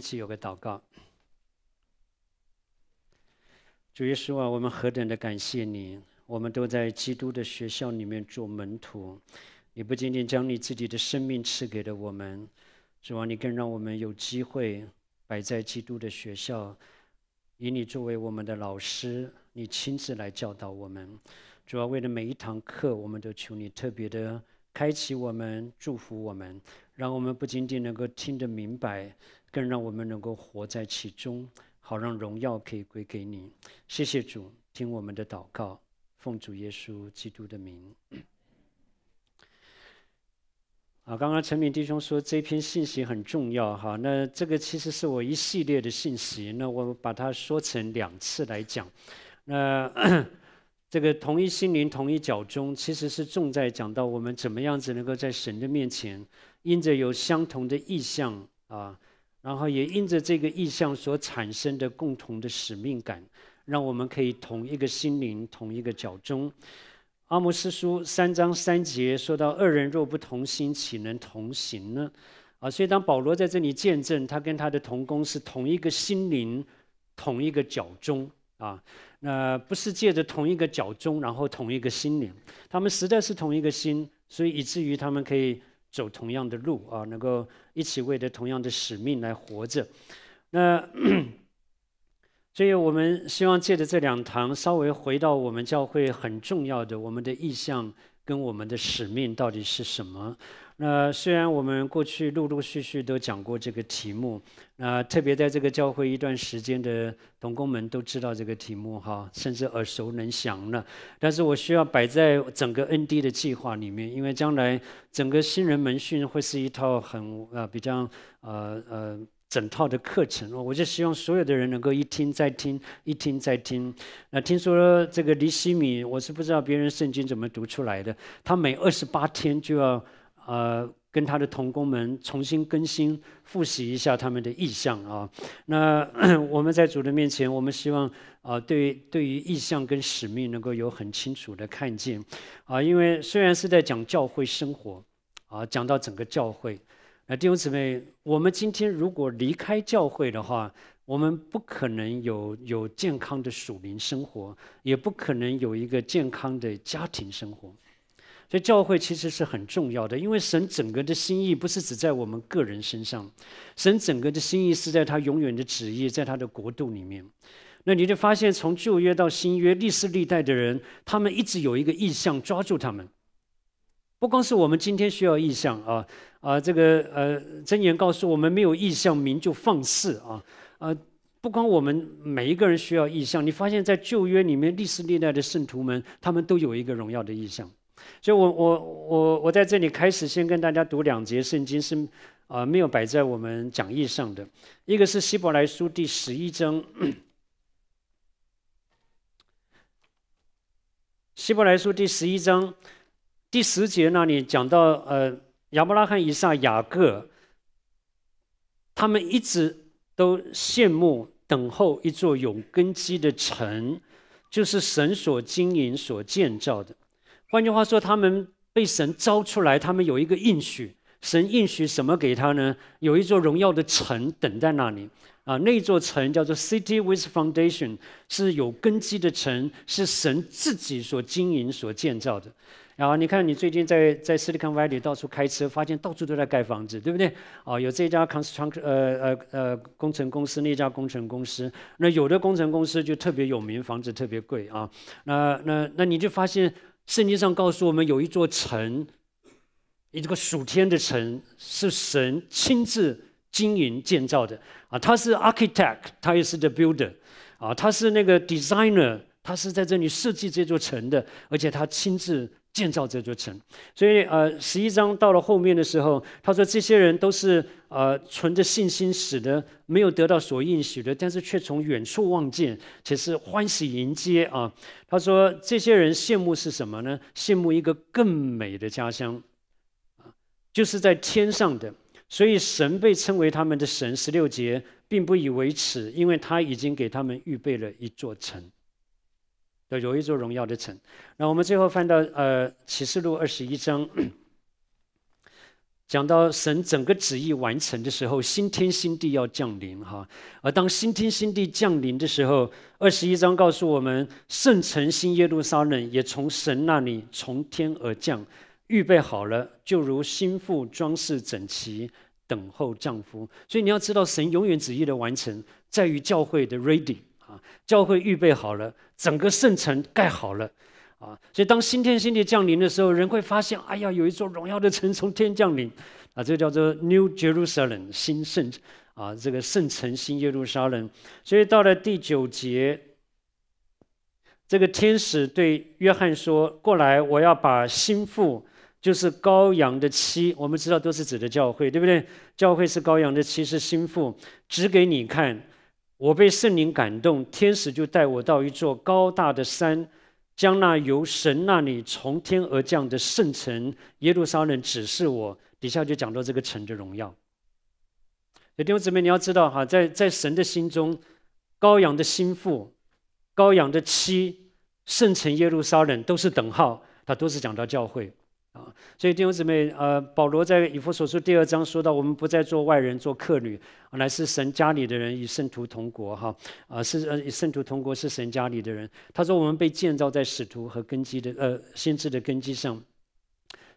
一起有个祷告。主耶稣啊，我们何等的感谢你！我们都在基督的学校里面做门徒，你不仅仅将你自己的生命赐给了我们，主啊，你更让我们有机会摆在基督的学校，以你作为我们的老师，你亲自来教导我们。主啊，为了每一堂课，我们都求你特别的开启我们，祝福我们，让我们不仅仅能够听得明白。更让我们能够活在其中，好让荣耀可以归给你。谢谢主，听我们的祷告，奉主耶稣基督的名。啊，刚刚陈敏弟兄说这篇信息很重要哈，那这个其实是我一系列的信息，那我把它说成两次来讲。那 这个同一心灵、同一脚中，其实是重在讲到我们怎么样子能够在神的面前，因着有相同的意向啊。然后也因着这个意向所产生的共同的使命感，让我们可以同一个心灵、同一个脚中。阿摩斯书》三章三节说到：“二人若不同心，岂能同行呢？”啊，所以当保罗在这里见证，他跟他的同工是同一个心灵、同一个脚中啊。那不是借着同一个脚中，然后同一个心灵，他们实在是同一个心，所以以至于他们可以。走同样的路啊，能够一起为着同样的使命来活着。那，所以我们希望借着这两堂，稍微回到我们教会很重要的我们的意向。跟我们的使命到底是什么？那虽然我们过去陆陆续续都讲过这个题目，那特别在这个教会一段时间的同工们都知道这个题目哈，甚至耳熟能详了。但是我需要摆在整个 ND 的计划里面，因为将来整个新人门训会是一套很啊比较呃呃。整套的课程，哦，我就希望所有的人能够一听再听，一听再听。那听说这个黎西米，我是不知道别人圣经怎么读出来的。他每二十八天就要呃跟他的童工们重新更新复习一下他们的意向啊。那 我们在主的面前，我们希望啊对对于意向跟使命能够有很清楚的看见啊，因为虽然是在讲教会生活啊，讲到整个教会。那弟兄姊妹，我们今天如果离开教会的话，我们不可能有有健康的属灵生活，也不可能有一个健康的家庭生活。所以教会其实是很重要的，因为神整个的心意不是只在我们个人身上，神整个的心意是在他永远的旨意，在他的国度里面。那你就发现，从旧约到新约，历史历代的人，他们一直有一个意向抓住他们。不光是我们今天需要意象啊啊，这个呃，真言告诉我们，没有意象，名就放肆啊啊！不光我们每一个人需要意象，你发现在旧约里面，历史历代的圣徒们，他们都有一个荣耀的意象。所以，我我我我在这里开始，先跟大家读两节圣经，是啊，没有摆在我们讲义上的。一个是《希伯来书》第十一章，《希伯来书》第十一章。第十节那里讲到，呃，亚伯拉罕、以撒、雅各，他们一直都羡慕等候一座有根基的城，就是神所经营、所建造的。换句话说，他们被神招出来，他们有一个应许。神应许什么给他呢？有一座荣耀的城等在那里。啊，那座城叫做 “City with Foundation”，是有根基的城，是神自己所经营、所建造的。然后你看，你最近在在斯里康 e 里到处开车，发现到处都在盖房子，对不对？哦，有这家 construction 呃呃呃工程公司，那家工程公司，那有的工程公司就特别有名，房子特别贵啊。那那那你就发现，圣经上告诉我们，有一座城，一个属天的城，是神亲自经营建造的啊。他是 architect，他也是 the builder，啊，他是那个 designer，他是在这里设计这座城的，而且他亲自。建造这座城，所以呃，十一章到了后面的时候，他说这些人都是呃，存着信心使得没有得到所应许的，但是却从远处望见，且是欢喜迎接啊。他说这些人羡慕是什么呢？羡慕一个更美的家乡，啊，就是在天上的。所以神被称为他们的神。十六节并不以为耻，因为他已经给他们预备了一座城。的有一座荣耀的城。那我们最后翻到呃启示录二十一章，讲到神整个旨意完成的时候，新天新地要降临哈。而当新天新地降临的时候，二十一章告诉我们，圣城新耶路撒冷也从神那里从天而降，预备好了，就如心腹装饰整齐，等候丈夫。所以你要知道，神永远旨意的完成，在于教会的 ready。啊，教会预备好了，整个圣城盖好了，啊，所以当新天新地降临的时候，人会发现，哎呀，有一座荣耀的城从天降临，啊，这个叫做 New Jerusalem 新圣，啊，这个圣城新耶路撒冷。所以到了第九节，这个天使对约翰说：“过来，我要把心腹。”就是羔羊的妻，我们知道都是指的教会，对不对？教会是羔羊的妻，是心腹，指给你看。”我被圣灵感动，天使就带我到一座高大的山，将那由神那里从天而降的圣城耶路撒冷指示我。底下就讲到这个城的荣耀。弟兄姊妹，你要知道哈，在在神的心中，羔羊的心腹、羔羊的妻、圣城耶路撒冷都是等号，他都是讲到教会。所以弟兄姊妹，呃，保罗在以弗所书第二章说到，我们不再做外人、做客旅，乃是神家里的人，与圣徒同国。哈，啊，是呃，圣徒同国是神家里的人。他说，我们被建造在使徒和根基的，呃，先知的根基上。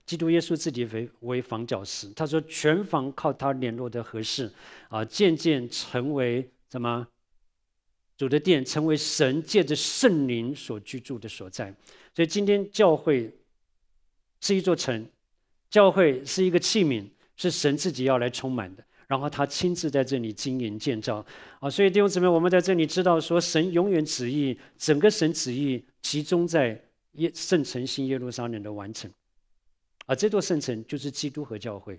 基督耶稣自己为为房角石。他说，全房靠他联络的合适，啊，渐渐成为怎么主的殿，成为神借着圣灵所居住的所在。所以今天教会。是一座城，教会是一个器皿，是神自己要来充满的，然后他亲自在这里经营建造。啊，所以弟兄姊妹，我们在这里知道说，神永远旨意，整个神旨意集中在耶圣城新耶路撒冷的完成。啊，这座圣城就是基督和教会。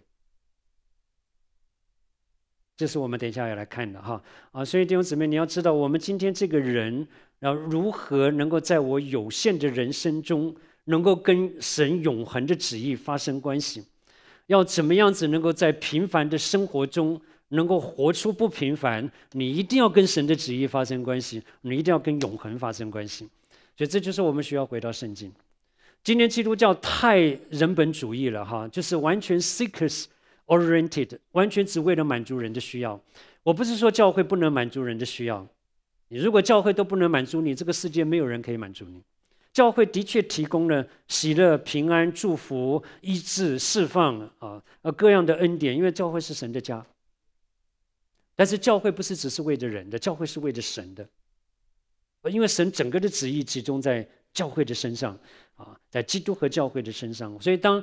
这是我们等一下要来看的哈。啊，所以弟兄姊妹，你要知道，我们今天这个人，然后如何能够在我有限的人生中。能够跟神永恒的旨意发生关系，要怎么样子能够在平凡的生活中能够活出不平凡？你一定要跟神的旨意发生关系，你一定要跟永恒发生关系。所以这就是我们需要回到圣经。今天基督教太人本主义了哈，就是完全 seekers oriented，完全只为了满足人的需要。我不是说教会不能满足人的需要，你如果教会都不能满足你，这个世界没有人可以满足你。教会的确提供了喜乐、平安、祝福、医治、释放啊，呃各样的恩典。因为教会是神的家，但是教会不是只是为着人的，教会是为着神的。因为神整个的旨意集中在教会的身上啊，在基督和教会的身上，所以当。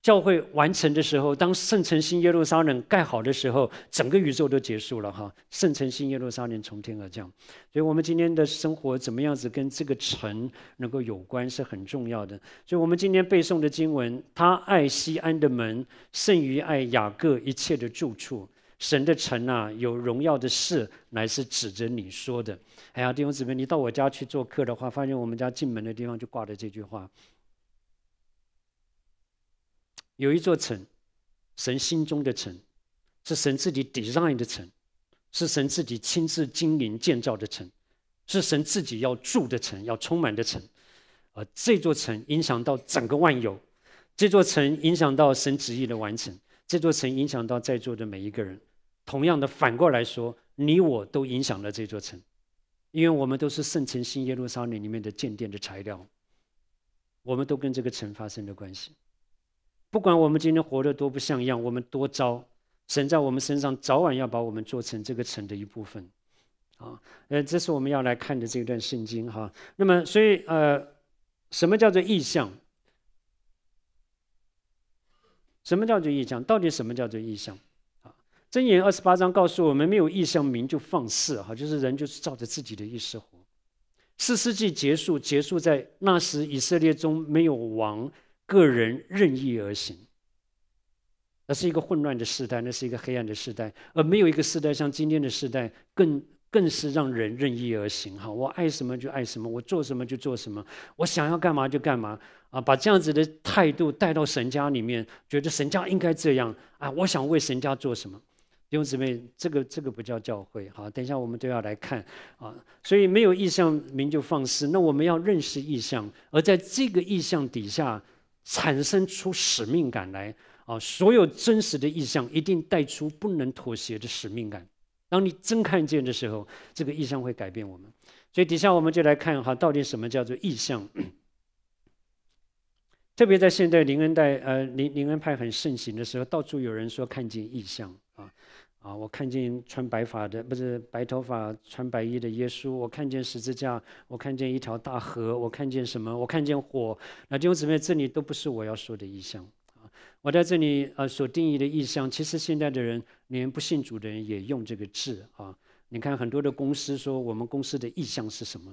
教会完成的时候，当圣城新耶路撒冷盖好的时候，整个宇宙都结束了哈。圣城新耶路撒冷从天而降，所以我们今天的生活怎么样子跟这个城能够有关是很重要的。所以我们今天背诵的经文，他爱西安的门胜于爱雅各一切的住处。神的城啊，有荣耀的事乃是指着你说的。哎呀弟兄姊妹，你到我家去做客的话，发现我们家进门的地方就挂着这句话。有一座城，神心中的城，是神自己 design 的城，是神自己亲自经营建造的城，是神自己要住的城，要充满的城。而这座城影响到整个万有，这座城影响到神旨意的完成，这座城影响到在座的每一个人。同样的，反过来说，你我都影响了这座城，因为我们都是圣城新耶路撒冷里面的建殿的材料，我们都跟这个城发生的关系。不管我们今天活得多不像样，我们多糟，神在我们身上早晚要把我们做成这个城的一部分，啊，呃，这是我们要来看的这段圣经哈。那么，所以呃，什么叫做意象？什么叫做意象？到底什么叫做意象？啊，箴言二十八章告诉我们，没有意象，名就放肆哈，就是人就是照着自己的意思活。四世纪结束，结束在那时，以色列中没有王。个人任意而行，那是一个混乱的时代，那是一个黑暗的时代，而没有一个时代像今天的时代更更是让人任意而行。哈，我爱什么就爱什么，我做什么就做什么，我想要干嘛就干嘛啊！把这样子的态度带到神家里面，觉得神家应该这样啊！我想为神家做什么，弟兄姊妹，这个这个不叫教会。好，等一下我们都要来看啊。所以没有意向名就放肆，那我们要认识意向，而在这个意向底下。产生出使命感来啊！所有真实的意象一定带出不能妥协的使命感。当你真看见的时候，这个意象会改变我们。所以底下我们就来看哈，到底什么叫做意象？特别在现代灵恩代呃灵灵恩派很盛行的时候，到处有人说看见意象。啊，我看见穿白发的不是白头发，穿白衣的耶稣。我看见十字架，我看见一条大河，我看见什么？我看见火。那弟兄姊妹，这里都不是我要说的意象啊。我在这里呃所定义的意象，其实现在的人连不信主的人也用这个字啊。你看很多的公司说我们公司的意向是什么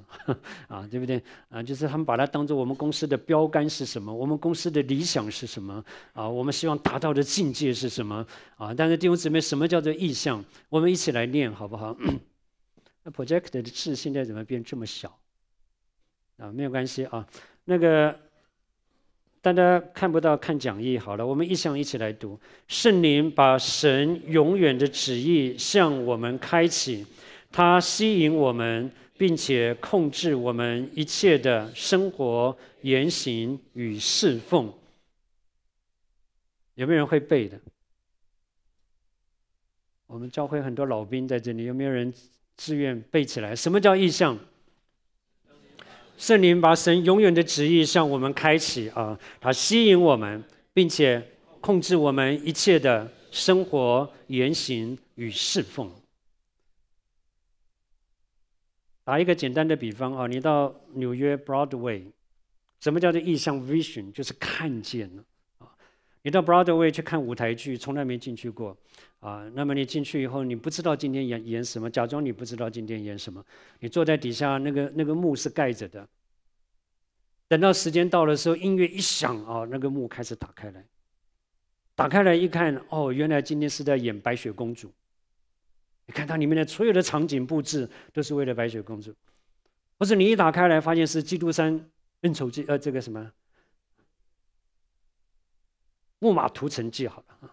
啊，对不对啊？就是他们把它当做我们公司的标杆是什么？我们公司的理想是什么？啊，我们希望达到的境界是什么？啊！但是弟兄姊妹，什么叫做意向？我们一起来念好不好？Project 那的字现在怎么变这么小？啊，没有关系啊，那个。大家看不到，看讲义好了。我们意向一起来读：圣灵把神永远的旨意向我们开启，它吸引我们，并且控制我们一切的生活、言行与侍奉。有没有人会背的？我们教会很多老兵在这里，有没有人自愿背起来？什么叫意向？圣灵把神永远的旨意向我们开启啊，它吸引我们，并且控制我们一切的生活、言行与侍奉。打一个简单的比方啊，你到纽约 Broadway，什么叫做意向 vision？就是看见了。你到 Broadway 去看舞台剧，从来没进去过，啊，那么你进去以后，你不知道今天演演什么，假装你不知道今天演什么，你坐在底下，那个那个幕是盖着的。等到时间到的时候，音乐一响，啊，那个幕开始打开来，打开来一看，哦，原来今天是在演白雪公主。你看它里面的所有的场景布置都是为了白雪公主，或者你一打开来发现是基督山恩仇记，呃，这个什么？木马屠城记好了，啊，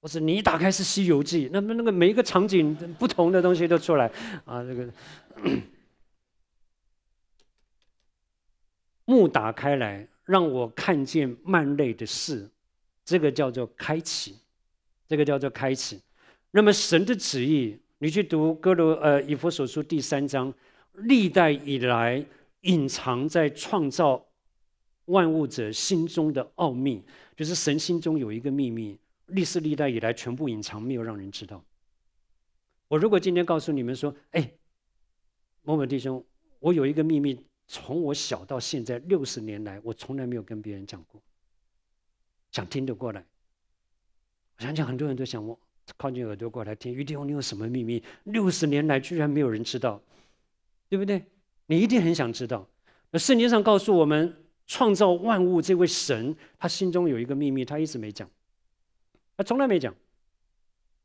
不是你一打开是《西游记》，那么那个每一个场景不同的东西都出来啊，这个木打开来让我看见漫泪的事，这个叫做开启，这个叫做开启。那么神的旨意，你去读《哥罗》呃《以弗所书》第三章，历代以来隐藏在创造。万物者心中的奥秘，就是神心中有一个秘密，历史历代以来全部隐藏，没有让人知道。我如果今天告诉你们说：“哎，某某弟兄，我有一个秘密，从我小到现在六十年来，我从来没有跟别人讲过。”想听得过来，我想想，很多人都想我靠近耳朵过来听。于弟兄，你有什么秘密？六十年来居然没有人知道，对不对？你一定很想知道。那圣经上告诉我们。创造万物这位神，他心中有一个秘密，他一直没讲，他从来没讲。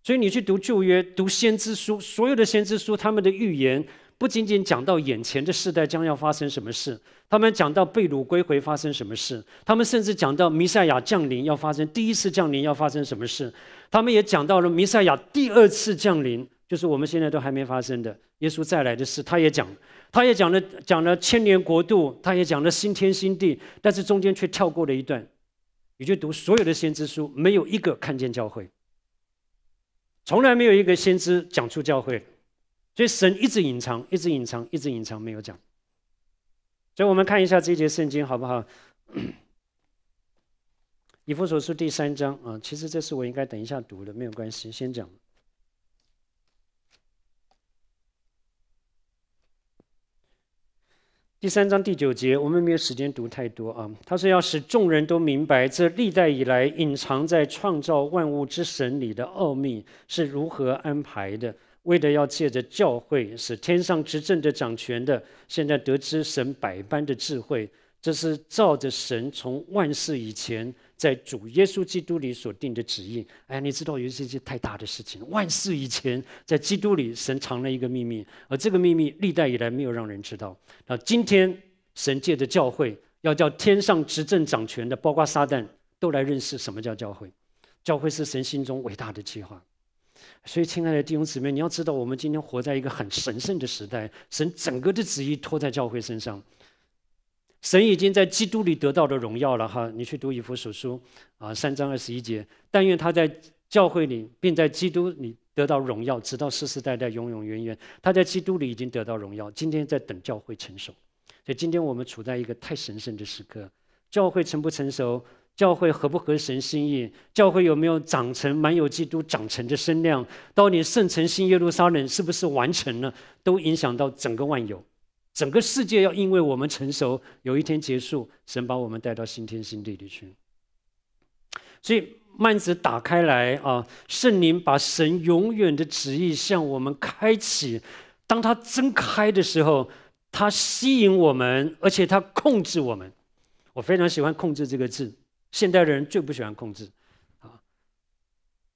所以你去读旧约、读先知书，所有的先知书，他们的预言不仅仅讲到眼前的世代将要发生什么事，他们讲到被掳归回发生什么事，他们甚至讲到弥赛亚降临要发生第一次降临要发生什么事，他们也讲到了弥赛亚第二次降临，就是我们现在都还没发生的耶稣再来的事，他也讲。他也讲了讲了千年国度，他也讲了新天新地，但是中间却跳过了一段。你就读所有的先知书，没有一个看见教会，从来没有一个先知讲出教会，所以神一直隐藏，一直隐藏，一直隐藏，没有讲。所以我们看一下这一节圣经好不好？以弗所书第三章啊，其实这是我应该等一下读的，没有关系，先讲。第三章第九节，我们没有时间读太多啊。他说要使众人都明白这历代以来隐藏在创造万物之神里的奥秘是如何安排的，为的要借着教会使天上执政的掌权的现在得知神百般的智慧，这是照着神从万世以前。在主耶稣基督里所定的旨意，哎，你知道有些些太大的事情。万世以前，在基督里，神藏了一个秘密，而这个秘密历代以来没有让人知道。那今天，神界的教会，要叫天上执政掌权的，包括撒旦，都来认识什么叫教会。教会是神心中伟大的计划。所以，亲爱的弟兄姊妹，你要知道，我们今天活在一个很神圣的时代，神整个的旨意托在教会身上。神已经在基督里得到的荣耀了哈，你去读以弗所书啊三章二十一节。但愿他在教会里，并在基督里得到荣耀，直到世世代代、永永远远。他在基督里已经得到荣耀，今天在等教会成熟。所以今天我们处在一个太神圣的时刻，教会成不成熟，教会合不合神心意，教会有没有长成满有基督长成的身量，到底圣城新耶路撒冷是不是完成了，都影响到整个万有。整个世界要因为我们成熟，有一天结束，神把我们带到新天新地里去。所以幔子打开来啊，圣灵把神永远的旨意向我们开启。当他睁开的时候，他吸引我们，而且他控制我们。我非常喜欢“控制”这个字。现代的人最不喜欢控制啊，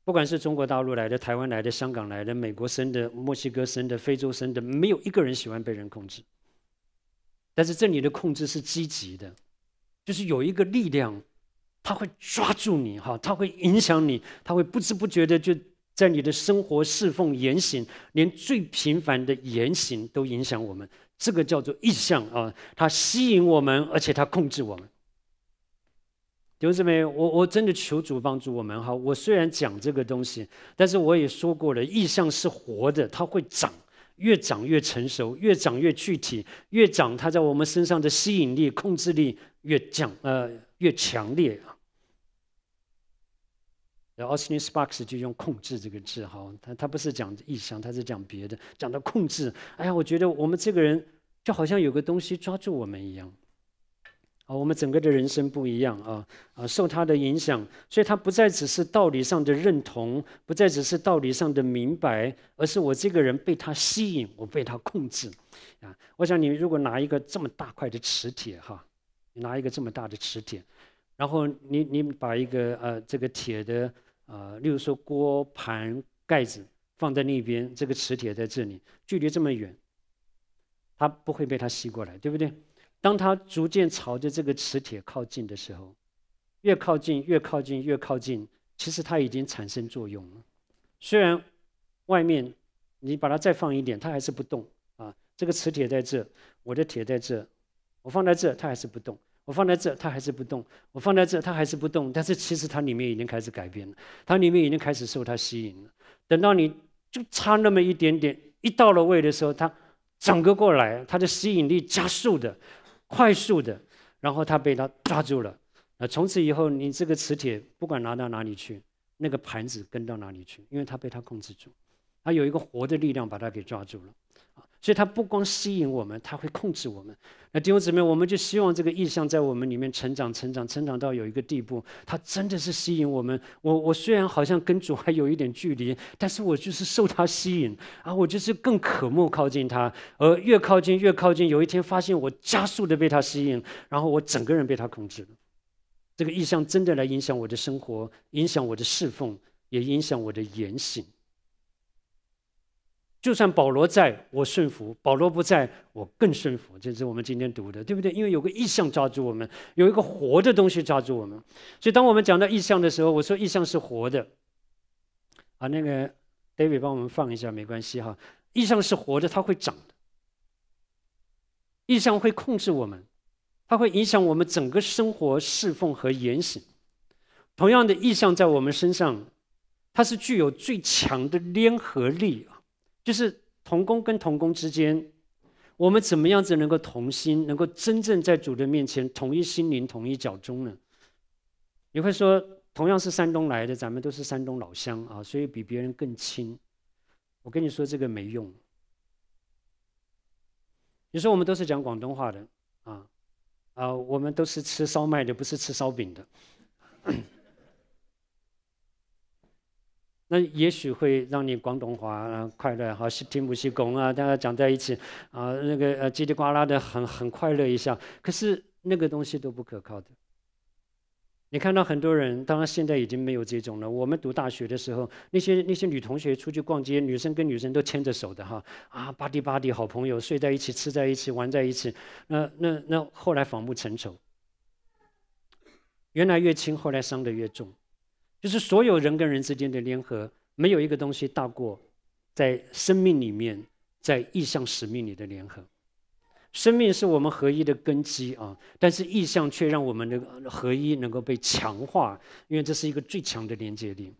不管是中国大陆来的、台湾来的、香港来的、美国生的、墨西哥生的、非洲生的，没有一个人喜欢被人控制。但是这里的控制是积极的，就是有一个力量，它会抓住你哈，它会影响你，它会不知不觉的就在你的生活、侍奉、言行，连最平凡的言行都影响我们。这个叫做意向啊，它吸引我们，而且它控制我们。兄志妹，我我真的求主帮助我们哈。我虽然讲这个东西，但是我也说过了，意向是活的，它会长。越长越成熟，越长越具体，越长它在我们身上的吸引力、控制力越强，呃，越强烈。然后奥斯汀·斯巴克斯就用“控制”这个字，哈，他他不是讲意向，他是讲别的，讲到控制。哎呀，我觉得我们这个人就好像有个东西抓住我们一样。啊，我们整个的人生不一样啊啊，受他的影响，所以他不再只是道理上的认同，不再只是道理上的明白，而是我这个人被他吸引，我被他控制，啊！我想你如果拿一个这么大块的磁铁哈，拿一个这么大的磁铁，然后你你把一个呃这个铁的呃，例如说锅盘盖子放在那边，这个磁铁在这里，距离这么远，它不会被它吸过来，对不对？当它逐渐朝着这个磁铁靠近的时候，越靠近，越靠近，越靠近，其实它已经产生作用了。虽然外面你把它再放一点，它还是不动啊。这个磁铁在这，我的铁在这，我放在这，它还是不动；我放在这，它还是不动；我放在这，它还是不动。但是其实它里面已经开始改变了，它里面已经开始受它吸引了。等到你就差那么一点点，一到了位的时候，它整个过来，它的吸引力加速的。快速的，然后他被他抓住了。那从此以后，你这个磁铁不管拿到哪里去，那个盘子跟到哪里去，因为他被他控制住，他有一个活的力量把它给抓住了。所以它不光吸引我们，它会控制我们。那弟兄姊妹，我们就希望这个意象在我们里面成长、成长、成长到有一个地步，它真的是吸引我们。我我虽然好像跟主还有一点距离，但是我就是受它吸引啊，我就是更渴慕靠近他，而越靠近越靠近，有一天发现我加速的被他吸引，然后我整个人被他控制，这个意象真的来影响我的生活，影响我的侍奉，也影响我的言行。就算保罗在我顺服，保罗不在我更顺服，这是我们今天读的，对不对？因为有个意象抓住我们，有一个活的东西抓住我们，所以当我们讲到意象的时候，我说意象是活的，啊，那个 David 帮我们放一下，没关系哈。意象是活的，它会长的。意象会控制我们，它会影响我们整个生活、侍奉和言行。同样的，意象在我们身上，它是具有最强的粘合力啊。就是同工跟同工之间，我们怎么样子能够同心，能够真正在主的面前统一心灵、统一脚中呢？你会说同样是山东来的，咱们都是山东老乡啊，所以比别人更亲。我跟你说这个没用。你说我们都是讲广东话的啊，啊，我们都是吃烧麦的，不是吃烧饼的。那也许会让你广东话啊快乐，好是听不锡公啊，大家讲在一起，啊，那个呃叽里呱啦的很很快乐一下。可是那个东西都不可靠的。你看到很多人，当然现在已经没有这种了。我们读大学的时候，那些那些女同学出去逛街，女生跟女生都牵着手的哈，啊，吧蒂吧蒂，好朋友睡在一起，吃在一起，玩在一起。那那那后来反目成仇，原来越轻，后来伤得越重。就是所有人跟人之间的联合，没有一个东西大过在生命里面，在意向使命里的联合。生命是我们合一的根基啊，但是意向却让我们的合一能够被强化，因为这是一个最强的连接力。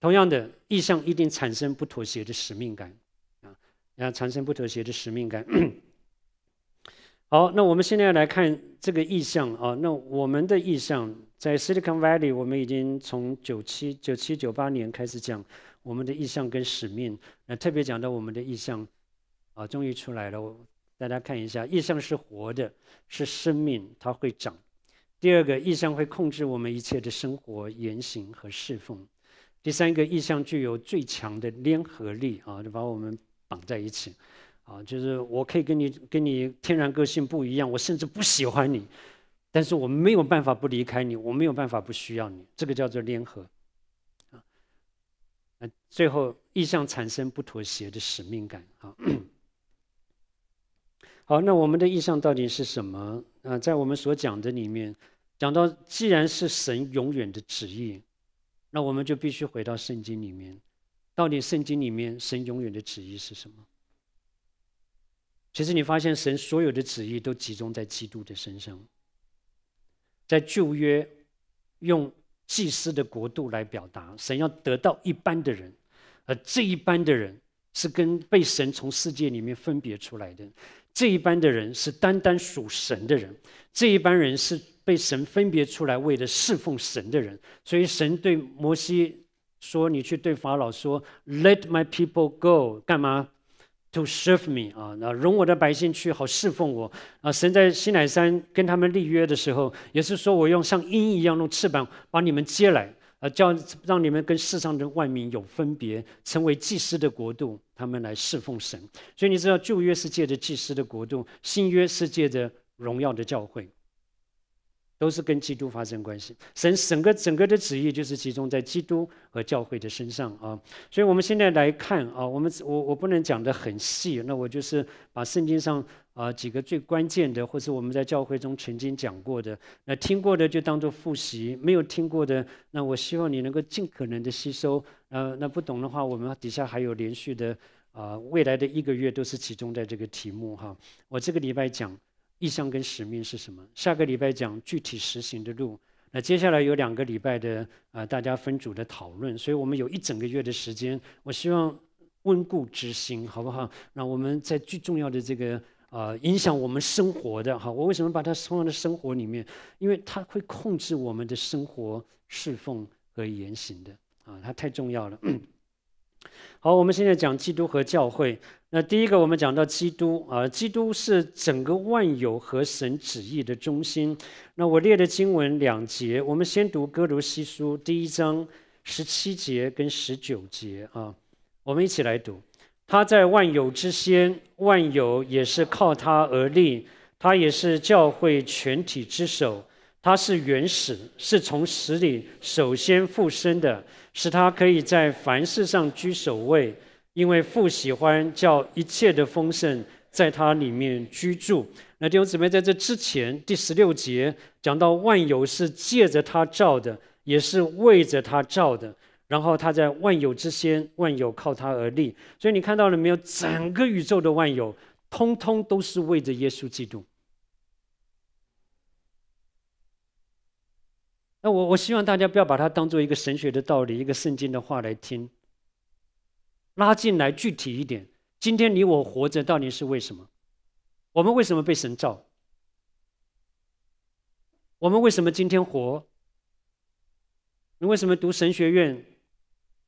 同样的，意向一定产生不妥协的使命感啊，然后产生不妥协的使命感。好，那我们现在来看这个意向啊。那我们的意向在 Silicon Valley，我们已经从九七、九七、九八年开始讲我们的意向跟使命。那特别讲到我们的意向啊，终于出来了。大家看一下，意向是活的，是生命，它会长。第二个，意向会控制我们一切的生活、言行和侍奉。第三个，意向具有最强的粘合力啊，就把我们绑在一起。啊，就是我可以跟你跟你天然个性不一样，我甚至不喜欢你，但是我没有办法不离开你，我没有办法不需要你，这个叫做联合。啊，最后意向产生不妥协的使命感。啊，好，那我们的意向到底是什么？啊，在我们所讲的里面，讲到既然是神永远的旨意，那我们就必须回到圣经里面，到底圣经里面神永远的旨意是什么？其实你发现，神所有的旨意都集中在基督的身上，在旧约用祭司的国度来表达，神要得到一般的人，而这一般的人是跟被神从世界里面分别出来的，这一般的人是单单属神的人，这一般人是被神分别出来为了侍奉神的人，所以神对摩西说：“你去对法老说，Let my people go，干嘛？” to serve me 啊，那容我的百姓去好侍奉我啊。神在西乃山跟他们立约的时候，也是说我用像鹰一样用翅膀把你们接来啊，叫让你们跟世上的万民有分别，成为祭司的国度，他们来侍奉神。所以你知道旧约是借着祭司的国度，新约是借着荣耀的教会。都是跟基督发生关系。神整个整个的旨意就是集中在基督和教会的身上啊。所以，我们现在来看啊，我们我我不能讲得很细，那我就是把圣经上啊几个最关键的，或是我们在教会中曾经讲过的、那听过的，就当做复习；没有听过的，那我希望你能够尽可能的吸收。呃，那不懂的话，我们底下还有连续的啊，未来的一个月都是集中在这个题目哈。我这个礼拜讲。意向跟使命是什么？下个礼拜讲具体实行的路。那接下来有两个礼拜的啊，大家分组的讨论。所以我们有一整个月的时间。我希望温故知新，好不好？那我们在最重要的这个啊，影响我们生活的哈，我为什么把它放在生活里面？因为它会控制我们的生活、侍奉和言行的啊，它太重要了。好，我们现在讲基督和教会。那第一个，我们讲到基督啊，基督是整个万有和神旨意的中心。那我列的经文两节，我们先读哥罗西书第一章十七节跟十九节啊，我们一起来读。他在万有之先，万有也是靠他而立，他也是教会全体之首。他是原始，是从死里首先复生的，使他可以在凡事上居首位，因为父喜欢叫一切的丰盛在它里面居住。那弟兄姊妹，在这之前，第十六节讲到万有是借着他造的，也是为着他造的。然后他在万有之先，万有靠他而立。所以你看到了没有？整个宇宙的万有，通通都是为着耶稣基督。那我我希望大家不要把它当做一个神学的道理，一个圣经的话来听。拉进来具体一点，今天你我活着到底是为什么？我们为什么被神造？我们为什么今天活？你为什么读神学院？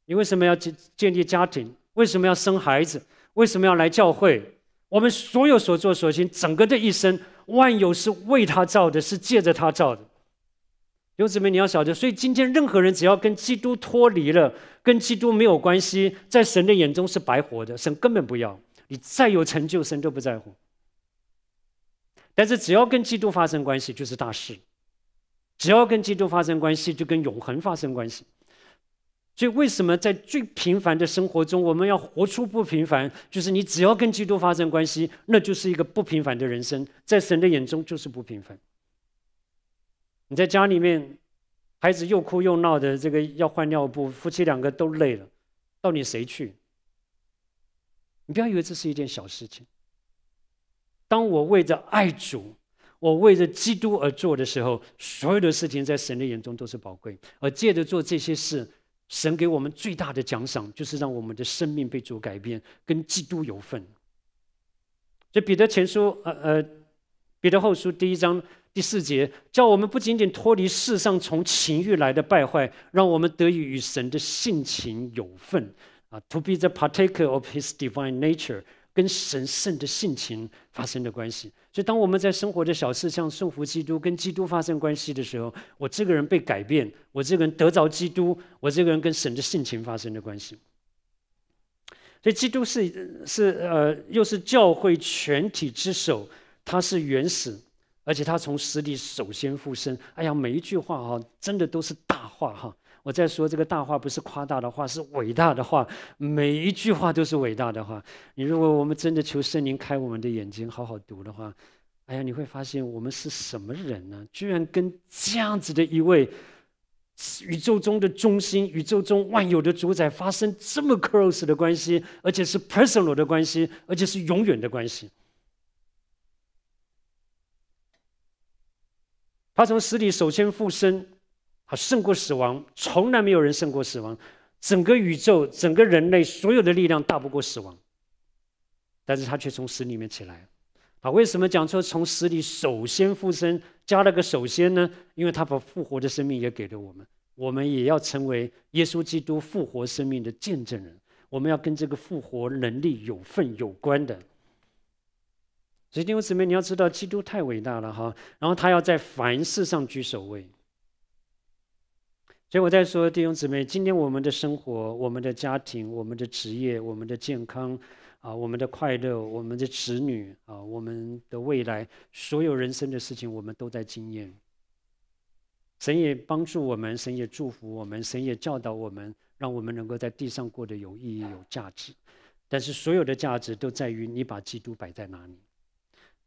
你为什么要建建立家庭？为什么要生孩子？为什么要来教会？我们所有所作所行，整个的一生，万有是为他造的，是借着他造的。刘姊妹，你要晓得，所以今天任何人只要跟基督脱离了，跟基督没有关系，在神的眼中是白活的。神根本不要你再有成就，神都不在乎。但是只要跟基督发生关系，就是大事；只要跟基督发生关系，就跟永恒发生关系。所以为什么在最平凡的生活中，我们要活出不平凡？就是你只要跟基督发生关系，那就是一个不平凡的人生，在神的眼中就是不平凡。你在家里面，孩子又哭又闹的，这个要换尿布，夫妻两个都累了，到底谁去？你不要以为这是一件小事情。当我为着爱主，我为着基督而做的时候，所有的事情在神的眼中都是宝贵。而借着做这些事，神给我们最大的奖赏，就是让我们的生命被主改变，跟基督有份。这彼得前书，呃呃。彼得后书第一章第四节叫我们不仅仅脱离世上从情欲来的败坏，让我们得以与神的性情有份啊，to be the partaker of His divine nature，跟神圣的性情发生的关系。所以当我们在生活的小事，上顺服基督，跟基督发生关系的时候，我这个人被改变，我这个人得着基督，我这个人跟神的性情发生的关系。所以基督是是呃，又是教会全体之首。他是原始，而且他从死里首先复生。哎呀，每一句话哈，真的都是大话哈。我在说这个大话，不是夸大的话，是伟大的话。每一句话都是伟大的话。你如果我们真的求圣灵开我们的眼睛，好好读的话，哎呀，你会发现我们是什么人呢？居然跟这样子的一位宇宙中的中心、宇宙中万有的主宰发生这么 close 的关系，而且是 personal 的关系，而且是永远的关系。他从死里首先复生，他胜过死亡，从来没有人胜过死亡。整个宇宙，整个人类，所有的力量大不过死亡。但是他却从死里面起来啊，为什么讲说从死里首先复生，加了个首先呢？因为他把复活的生命也给了我们，我们也要成为耶稣基督复活生命的见证人。我们要跟这个复活能力有份有关的。所以弟兄姊妹，你要知道，基督太伟大了哈。然后他要在凡事上居首位。所以我在说，弟兄姊妹，今天我们的生活、我们的家庭、我们的职业、我们的健康啊、我们的快乐、我们的子女啊、我们的未来，所有人生的事情，我们都在经验。神也帮助我们，神也祝福我们，神也教导我们，让我们能够在地上过得有意义、有价值。但是所有的价值都在于你把基督摆在哪里。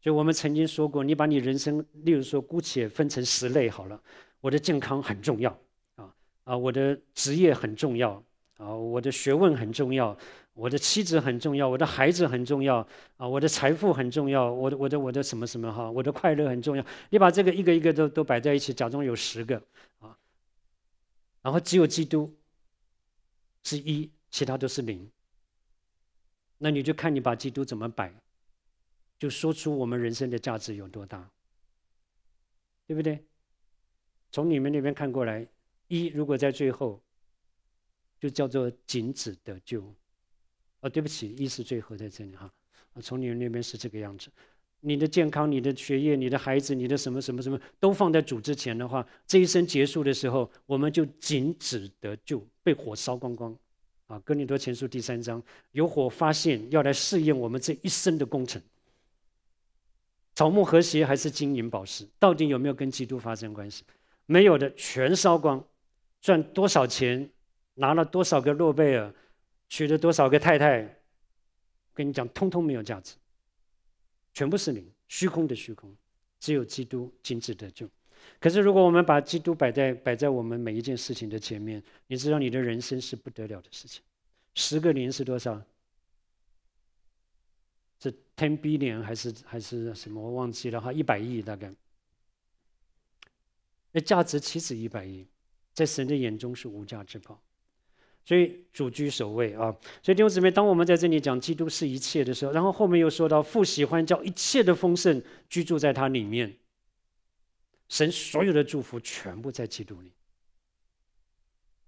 就我们曾经说过，你把你人生，例如说，姑且分成十类好了。我的健康很重要，啊啊，我的职业很重要，啊，我的学问很重要，我的妻子很重要，我的孩子很重要，啊，我的财富很重要，我的我的我的什么什么哈，我的快乐很重要。你把这个一个一个都都摆在一起，假装有十个啊，然后只有基督是一，其他都是零。那你就看你把基督怎么摆。就说出我们人生的价值有多大，对不对？从你们那边看过来，一如果在最后，就叫做“仅止得救”。啊，对不起，意思最后在这里哈。啊，从你们那边是这个样子：，你的健康、你的学业、你的孩子、你的什么什么什么都放在主之前的话，这一生结束的时候，我们就仅止的就被火烧光光。啊，《哥林多前书》第三章，有火发现要来试验我们这一生的工程。草木和谐还是金银宝石，到底有没有跟基督发生关系？没有的，全烧光，赚多少钱，拿了多少个诺贝尔，娶了多少个太太，跟你讲，通通没有价值，全部是零，虚空的虚空。只有基督精致得救。可是，如果我们把基督摆在摆在我们每一件事情的前面，你知道，你的人生是不得了的事情。十个零是多少？ten billion 还是还是什么忘记了哈，一百亿大概。那价值岂止一百亿，在神的眼中是无价之宝，所以主居首位啊！所以弟兄姊妹，当我们在这里讲基督是一切的时候，然后后面又说到父喜欢叫一切的丰盛居住在他里面，神所有的祝福全部在基督里。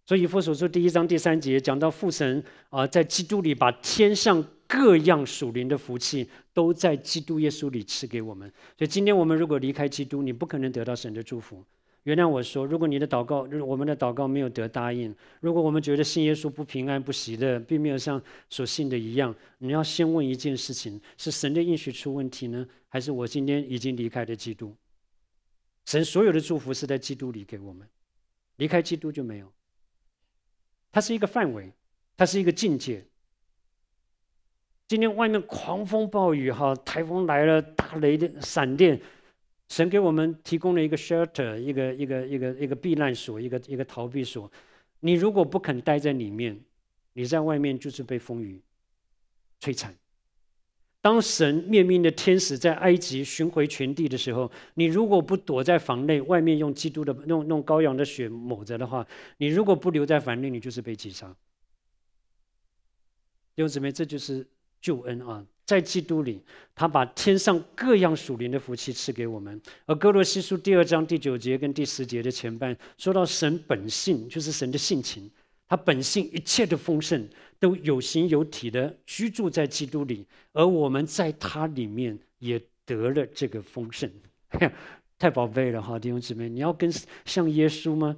所以，以父所音第一章第三节讲到父神啊，在基督里把天上。各样属灵的福气都在基督耶稣里赐给我们，所以今天我们如果离开基督，你不可能得到神的祝福。原谅我说，如果你的祷告，我们的祷告没有得答应；如果我们觉得信耶稣不平安、不喜的，并没有像所信的一样，你要先问一件事情：是神的应许出问题呢，还是我今天已经离开了基督？神所有的祝福是在基督里给我们，离开基督就没有。它是一个范围，它是一个境界。今天外面狂风暴雨，哈，台风来了，大雷的闪电，神给我们提供了一个 shelter，一个一个一个一个避难所，一个一个逃避所。你如果不肯待在里面，你在外面就是被风雨摧残。当神灭命的天使在埃及巡回全地的时候，你如果不躲在房内，外面用基督的用用羔羊的血抹着的话，你如果不留在房内，你就是被击杀。弟兄姊妹，这就是。救恩啊，在基督里，他把天上各样属灵的福气赐给我们。而哥罗西书第二章第九节跟第十节的前半，说到神本性，就是神的性情，他本性一切的丰盛，都有形有体的居住在基督里，而我们在他里面也得了这个丰盛。太宝贝了哈，弟兄姊妹，你要跟像耶稣吗？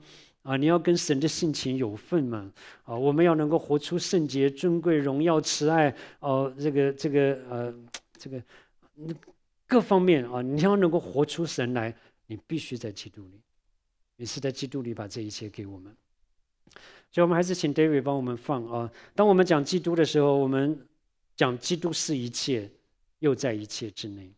啊，你要跟神的性情有份嘛？啊，我们要能够活出圣洁、尊贵、荣耀、慈爱，哦，这个、这个、呃，这个，那各方面啊，你要能够活出神来，你必须在基督里。你是在基督里把这一切给我们。所以，我们还是请 David 帮我们放啊。当我们讲基督的时候，我们讲基督是一切，又在一切之内。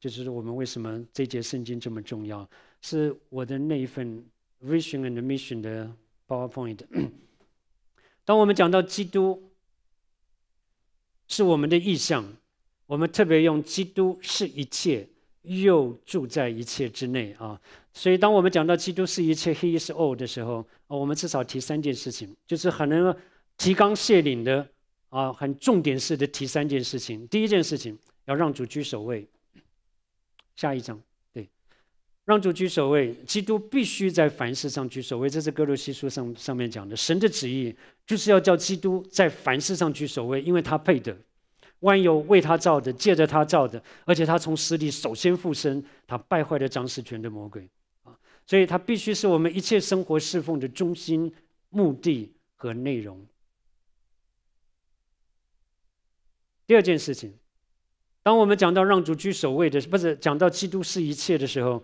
就是我们为什么这节圣经这么重要？是我的那一份。Vision and mission 的 PowerPoint。当我们讲到基督是我们的意向，我们特别用“基督是一切，又住在一切之内”啊。所以，当我们讲到“基督是一切，He is all” 的时候，我们至少提三件事情，就是很能提纲挈领的啊，很重点式的提三件事情。第一件事情，要让主居首位。下一章。让主居首位，基督必须在凡事上居首位。这是哥罗西书上上面讲的。神的旨意就是要叫基督在凡事上居首位，因为他配得，万有为他造的，借着他造的，而且他从死里首先复生，他败坏了张世权的魔鬼啊！所以，他必须是我们一切生活侍奉的中心、目的和内容。第二件事情，当我们讲到让主居首位的，不是讲到基督是一切的时候。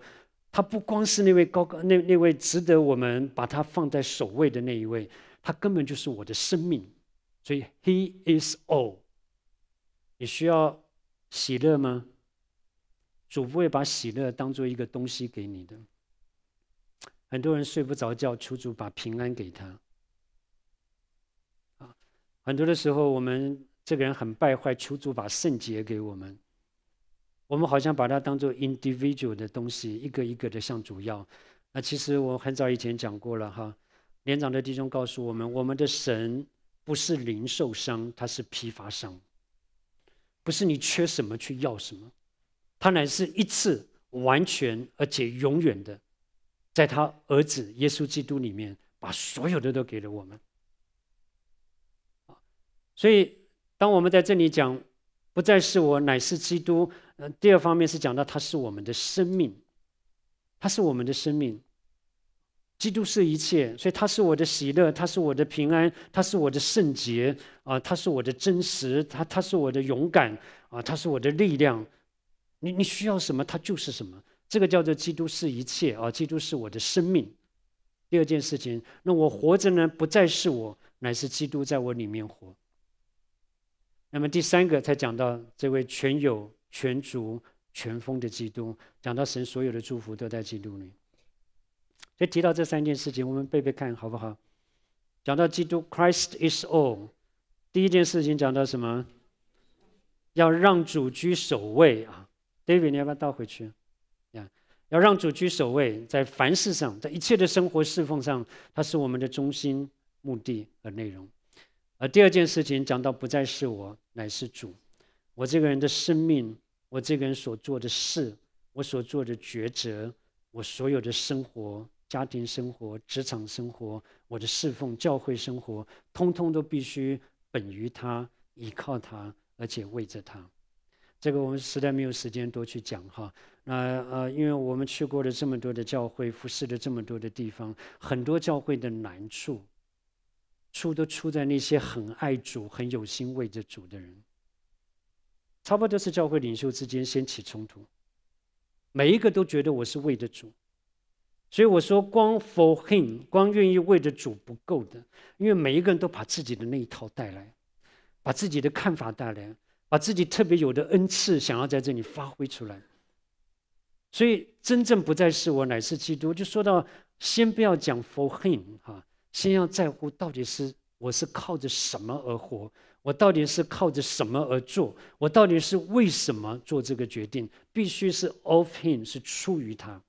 他不光是那位高高那那位值得我们把他放在首位的那一位，他根本就是我的生命。所以，He is all。你需要喜乐吗？主不会把喜乐当做一个东西给你的。很多人睡不着觉，求主把平安给他。啊，很多的时候，我们这个人很败坏，求主把圣洁给我们。我们好像把它当做 individual 的东西，一个一个的向主要。那其实我很早以前讲过了哈。年长的弟兄告诉我们，我们的神不是零售商，他是批发商。不是你缺什么去要什么，他乃是一次完全而且永远的，在他儿子耶稣基督里面把所有的都给了我们。所以，当我们在这里讲，不再是我，乃是基督。嗯，第二方面是讲到它是我们的生命，它是我们的生命。基督是一切，所以他是我的喜乐，他是我的平安，他是我的圣洁啊，他是我的真实，他他是我的勇敢啊，他是我的力量。你你需要什么，他就是什么。这个叫做基督是一切啊，基督是我的生命。第二件事情，那我活着呢，不再是我，乃是基督在我里面活。那么第三个才讲到这位全友。全族、全封的基督，讲到神所有的祝福都在基督里。所以提到这三件事情，我们背背看好不好？讲到基督，Christ is all。第一件事情讲到什么？要让主居首位啊，David，你要不要倒回去？啊，要让主居首位，在凡事上，在一切的生活侍奉上，它是我们的中心、目的和内容。而第二件事情讲到不再是我，乃是主。我这个人的生命，我这个人所做的事，我所做的抉择，我所有的生活、家庭生活、职场生活，我的侍奉、教会生活，通通都必须本于他，依靠他，而且为着他。这个我们实在没有时间多去讲哈。那呃，因为我们去过了这么多的教会，服侍了这么多的地方，很多教会的难处，出都出在那些很爱主、很有心为着主的人。差不多是教会领袖之间先起冲突，每一个都觉得我是为的主，所以我说光 for him 光愿意为的主不够的，因为每一个人都把自己的那一套带来，把自己的看法带来，把自己特别有的恩赐想要在这里发挥出来，所以真正不再是我，乃是基督。就说到先不要讲 for him 哈，先要在乎到底是我是靠着什么而活。我到底是靠着什么而做？我到底是为什么做这个决定？必须是 of him，是出于他，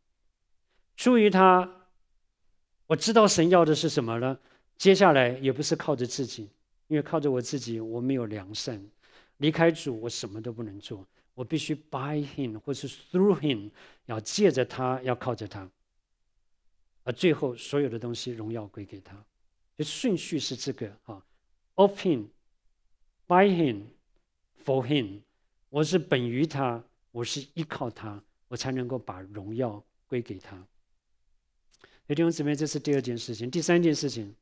出于他。我知道神要的是什么呢？接下来也不是靠着自己，因为靠着我自己，我没有良善。离开主，我什么都不能做。我必须 by him 或是 through him，要借着他，要靠着他。而最后，所有的东西荣耀归给他。这顺序是这个啊，of him。By him, for him，我是本于他，我是依靠他，我才能够把荣耀归给他。弟兄姊妹，这是第二件事情。第三件事情，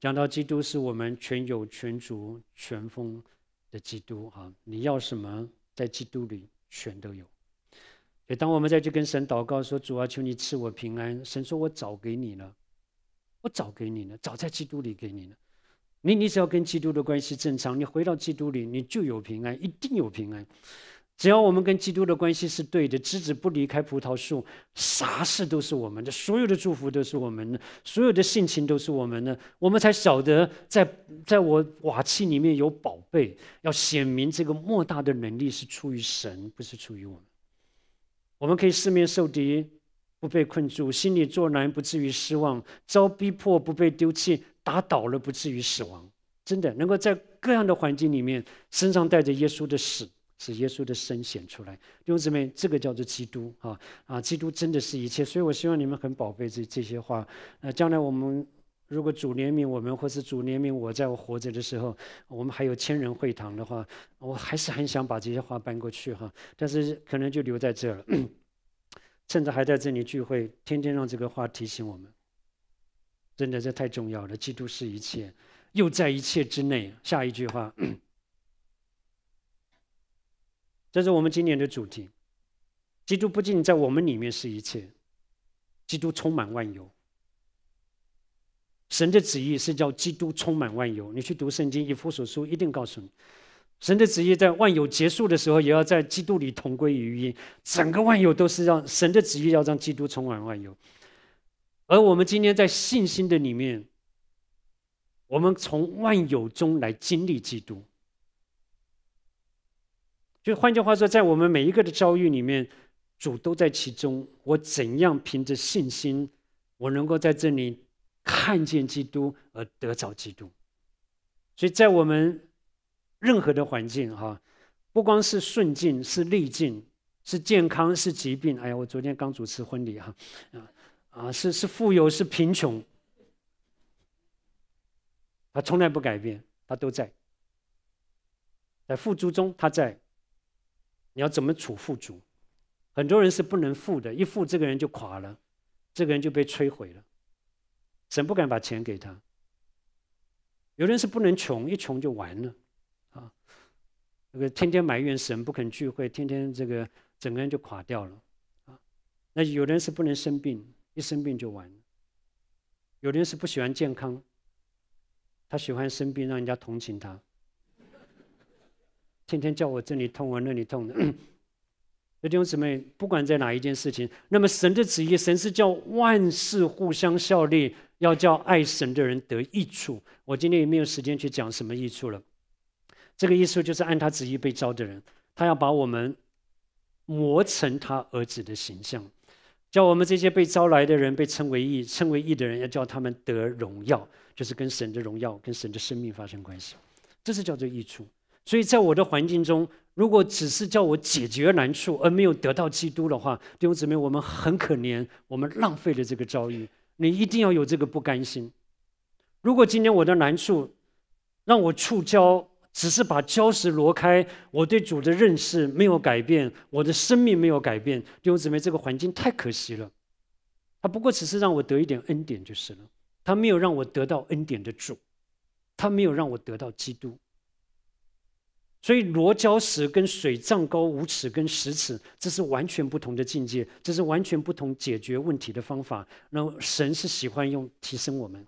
讲到基督是我们全有、全足、全丰的基督。哈，你要什么，在基督里全都有。也当我们再去跟神祷告说：“主啊，求你赐我平安。”神说：“我早给你了，我早给你了，早在基督里给你了。”你你只要跟基督的关系正常，你回到基督里，你就有平安，一定有平安。只要我们跟基督的关系是对的，枝子不离开葡萄树，啥事都是我们的，所有的祝福都是我们的，所有的性情都是我们的，我们才晓得在在我瓦器里面有宝贝。要显明这个莫大的能力是出于神，不是出于我们。我们可以四面受敌，不被困住；心里作难，不至于失望；遭逼迫，不被丢弃。打倒了不至于死亡，真的能够在各样的环境里面，身上带着耶稣的死，使耶稣的生显出来。弟兄姊妹，这个叫做基督啊啊！基督真的是一切，所以我希望你们很宝贝这这些话。呃，将来我们如果主怜悯我们，或是主怜悯我，在我活着的时候，我们还有千人会堂的话，我还是很想把这些话搬过去哈。但是可能就留在这儿，趁着还在这里聚会，天天让这个话提醒我们。真的，这太重要了。基督是一切，又在一切之内。下一句话，这是我们今年的主题。基督不仅在我们里面是一切，基督充满万有。神的旨意是叫基督充满万有。你去读圣经，一夫所书一定告诉你，神的旨意在万有结束的时候，也要在基督里同归于一。整个万有都是让神的旨意要让基督充满万有。而我们今天在信心的里面，我们从万有中来经历基督。就换句话说，在我们每一个的遭遇里面，主都在其中。我怎样凭着信心，我能够在这里看见基督而得着基督？所以在我们任何的环境哈，不光是顺境，是逆境，是健康，是疾病。哎呀，我昨天刚主持婚礼哈，啊。啊，是是富有，是贫穷，他从来不改变，他都在。在富足中他在，你要怎么处富足？很多人是不能富的，一富这个人就垮了，这个人就被摧毁了。神不敢把钱给他。有人是不能穷，一穷就完了，啊，那个天天埋怨神不肯聚会，天天这个整个人就垮掉了，啊，那有人是不能生病。一生病就完了。有的人是不喜欢健康，他喜欢生病，让人家同情他。天天叫我这里痛，我那里痛的。弟兄姊妹，不管在哪一件事情，那么神的旨意，神是叫万事互相效力，要叫爱神的人得益处。我今天也没有时间去讲什么益处了。这个益处就是按他旨意被招的人，他要把我们磨成他儿子的形象。叫我们这些被招来的人，被称为义、称为义的人，要叫他们得荣耀，就是跟神的荣耀、跟神的生命发生关系，这是叫做义处。所以在我的环境中，如果只是叫我解决难处而没有得到基督的话，弟兄姊妹，我们很可怜，我们浪费了这个遭遇。你一定要有这个不甘心。如果今天我的难处让我触礁，只是把礁石挪开，我对主的认识没有改变，我的生命没有改变。弟兄姊妹，这个环境太可惜了，他不过只是让我得一点恩典就是了，他没有让我得到恩典的主，他没有让我得到基督。所以挪礁石跟水丈高五尺跟十尺，这是完全不同的境界，这是完全不同解决问题的方法。那神是喜欢用提升我们，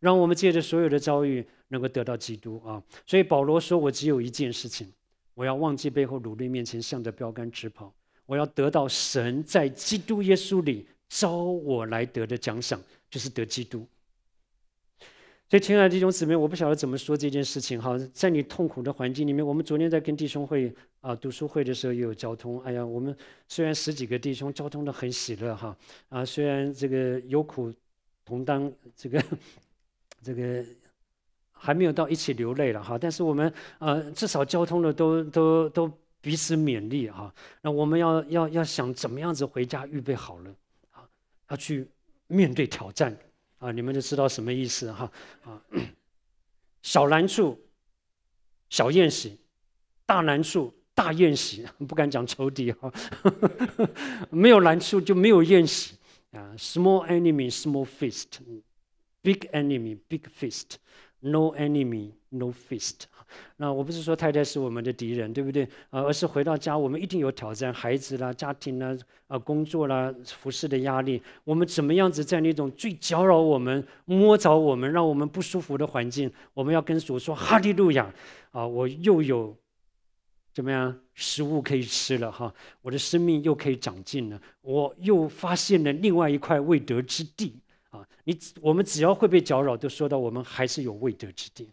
让我们借着所有的遭遇。能够得到基督啊！所以保罗说：“我只有一件事情，我要忘记背后，努力面前，向着标杆直跑。我要得到神在基督耶稣里招我来得的奖赏，就是得基督。”所以，亲爱的弟兄姊妹，我不晓得怎么说这件事情哈。在你痛苦的环境里面，我们昨天在跟弟兄会啊读书会的时候也有交通。哎呀，我们虽然十几个弟兄交通的很喜乐哈啊，虽然这个有苦同当，这个 这个。还没有到一起流泪了哈，但是我们呃至少交通的都都都彼此勉励哈。那我们要要要想怎么样子回家预备好了，啊要去面对挑战啊，你们就知道什么意思哈啊。小难处小宴席，大难处大宴席，不敢讲仇敌哈，没有难处就没有宴席啊。Small enemy, small feast; big enemy, big feast. No enemy, no feast。那我不是说太太是我们的敌人，对不对？啊，而是回到家，我们一定有挑战，孩子啦、家庭啦、啊、工作啦、服饰的压力。我们怎么样子在那种最搅扰我们、摸着我们、让我们不舒服的环境，我们要跟主说：“哈利路亚！啊，我又有怎么样食物可以吃了哈？我的生命又可以长进了。我又发现了另外一块未得之地。”啊，你我们只要会被搅扰，都说到我们还是有未得之地，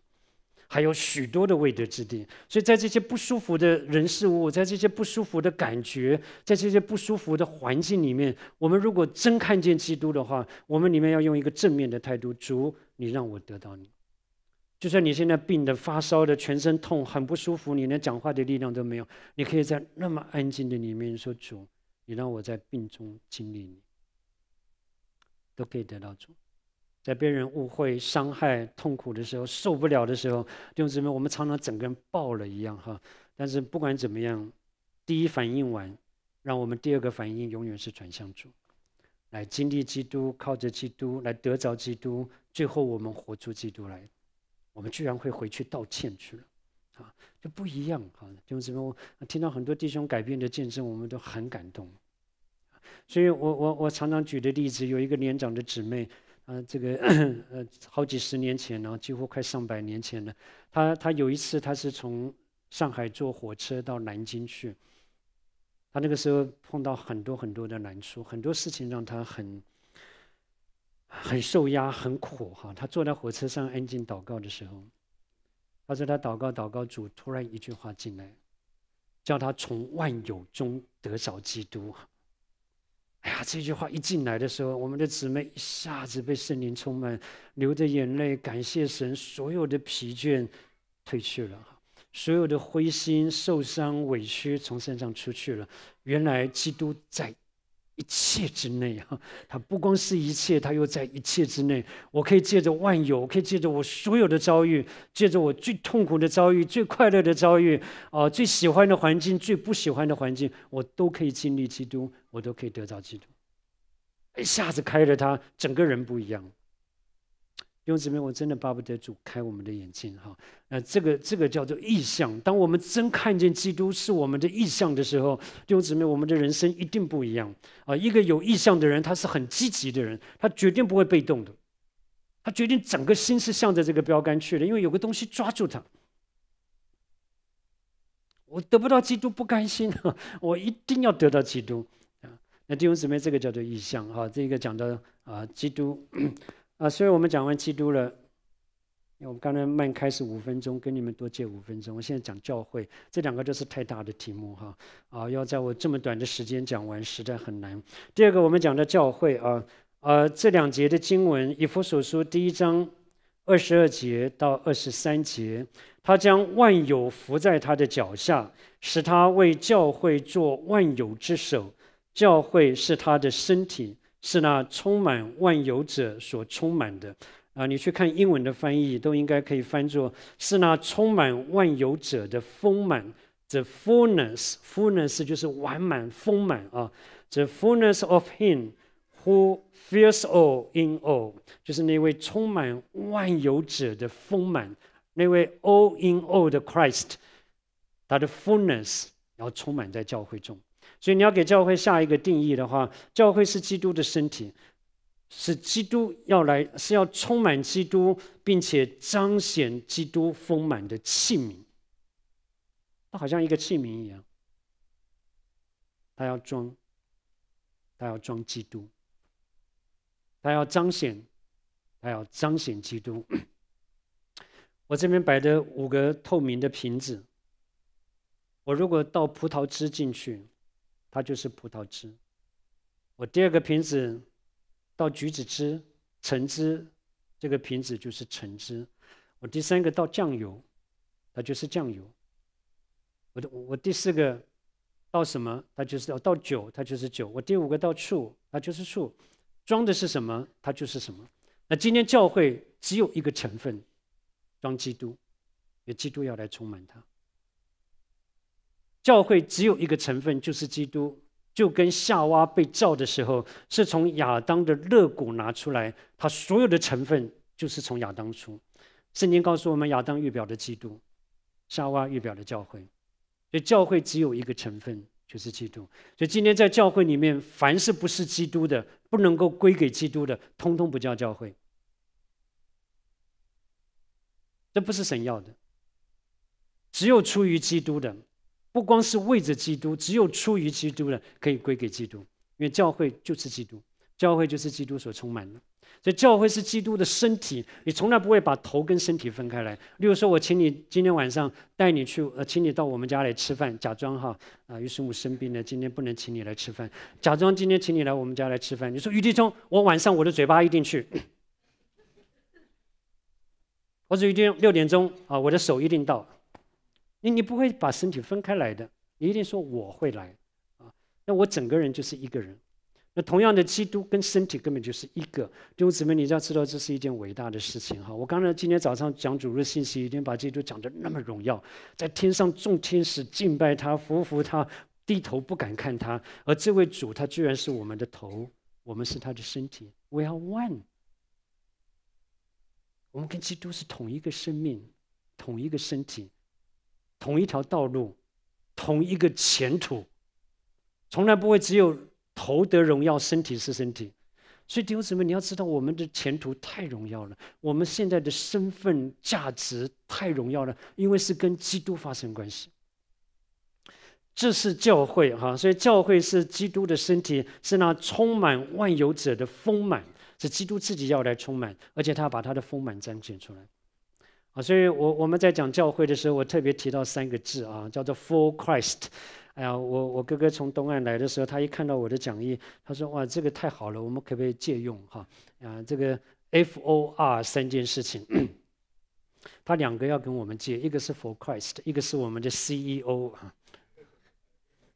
还有许多的未得之地。所以在这些不舒服的人事物，在这些不舒服的感觉，在这些不舒服的环境里面，我们如果真看见基督的话，我们里面要用一个正面的态度。主，你让我得到你。就算你现在病的发烧的，全身痛，很不舒服，你连讲话的力量都没有，你可以在那么安静的里面说：主，你让我在病中经历你。都可以得到主，在被人误会、伤害、痛苦的时候，受不了的时候，弟兄姊妹，我们常常整个人爆了一样哈。但是不管怎么样，第一反应完，让我们第二个反应永远是转向主，来经历基督，靠着基督来得着基督，最后我们活出基督来。我们居然会回去道歉去了，啊，就不一样哈。弟兄姊妹，听到很多弟兄改变的见证，我们都很感动。所以我我我常常举的例子有一个年长的姊妹，啊，这个呃好几十年前呢，几乎快上百年前了。她她有一次她是从上海坐火车到南京去，她那个时候碰到很多很多的难处，很多事情让她很很受压、很苦哈。她坐在火车上安静祷告的时候，她说她祷告祷告主，突然一句话进来，叫她从万有中得着基督。这句话一进来的时候，我们的姊妹一下子被圣灵充满，流着眼泪感谢神，所有的疲倦褪去了，所有的灰心、受伤、委屈从身上出去了。原来基督在。一切之内，啊，它不光是一切，它又在一切之内。我可以借着万有，我可以借着我所有的遭遇，借着我最痛苦的遭遇、最快乐的遭遇，啊，最喜欢的环境、最不喜欢的环境，我都可以经历基督，我都可以得到基督。一下子开了，他整个人不一样。弟兄姊妹，我真的巴不得主开我们的眼睛哈。那这个这个叫做意象。当我们真看见基督是我们的意象的时候，弟兄姊妹，我们的人生一定不一样啊。一个有意象的人，他是很积极的人，他绝对不会被动的，他决定整个心是向着这个标杆去的，因为有个东西抓住他。我得不到基督不甘心，我一定要得到基督啊。那弟兄姊妹，这个叫做意象哈。这个讲到啊，基督。啊，所以我们讲完基督了，我们刚才慢开始五分钟，跟你们多借五分钟。我现在讲教会，这两个都是太大的题目哈，啊，要在我这么短的时间讲完，实在很难。第二个，我们讲的教会啊，呃，这两节的经文，以弗所书第一章二十二节到二十三节，他将万有伏在他的脚下，使他为教会做万有之首，教会是他的身体。是那充满万有者所充满的，啊，你去看英文的翻译，都应该可以翻作是那充满万有者的丰满，the fullness，fullness 就是完满、丰满啊，the fullness of him who fills all in all，就是那位充满万有者的丰满，那位 all in all 的 Christ，他的 fullness 要充满在教会中。所以你要给教会下一个定义的话，教会是基督的身体，是基督要来，是要充满基督，并且彰显基督丰满的器皿。它好像一个器皿一样，它要装，它要装基督，它要彰显，它要彰显基督。我这边摆的五个透明的瓶子，我如果倒葡萄汁进去。它就是葡萄汁。我第二个瓶子倒橘子汁、橙汁，这个瓶子就是橙汁。我第三个倒酱油，它就是酱油。我的我第四个倒什么？它就是倒酒，它就是酒。我第五个倒醋，它就是醋。装的是什么？它就是什么。那今天教会只有一个成分，装基督，因为基督要来充满它。教会只有一个成分，就是基督，就跟夏娃被造的时候是从亚当的肋骨拿出来，他所有的成分就是从亚当出。圣经告诉我们，亚当预表的基督，夏娃预表的教会，所以教会只有一个成分，就是基督。所以今天在教会里面，凡是不是基督的，不能够归给基督的，通通不叫教会。这不是神要的，只有出于基督的。不光是为着基督，只有出于基督的，可以归给基督。因为教会就是基督，教会就是基督所充满的，所以教会是基督的身体。你从来不会把头跟身体分开来。例如说，我请你今天晚上带你去，呃，请你到我们家来吃饭，假装哈啊，于师母生病了，今天不能请你来吃饭，假装今天请你来我们家来吃饭。你说，于弟兄，我晚上我的嘴巴一定去，我一定六点钟啊，我的手一定到。你你不会把身体分开来的，你一定说我会来，啊，那我整个人就是一个人。那同样的，基督跟身体根本就是一个弟兄姊妹，你要知道这是一件伟大的事情哈！我刚才今天早上讲主日信息，已经把基督讲的那么荣耀，在天上众天使敬拜他、服服他、低头不敢看他，而这位主他居然是我们的头，我们是他的身体，We are one。我们跟基督是同一个生命，同一个身体。同一条道路，同一个前途，从来不会只有头得荣耀，身体是身体。所以弟兄姊妹，你要知道我们的前途太荣耀了，我们现在的身份价值太荣耀了，因为是跟基督发生关系。这是教会哈，所以教会是基督的身体，是那充满万有者的丰满，是基督自己要来充满，而且他把他的丰满彰显出来。啊，所以我我们在讲教会的时候，我特别提到三个字啊，叫做 For Christ。哎呀，我我哥哥从东岸来的时候，他一看到我的讲义，他说：“哇，这个太好了，我们可不可以借用哈？”啊，这个 F O R 三件事情，他两个要跟我们借，一个是 For Christ，一个是我们的 CEO 啊。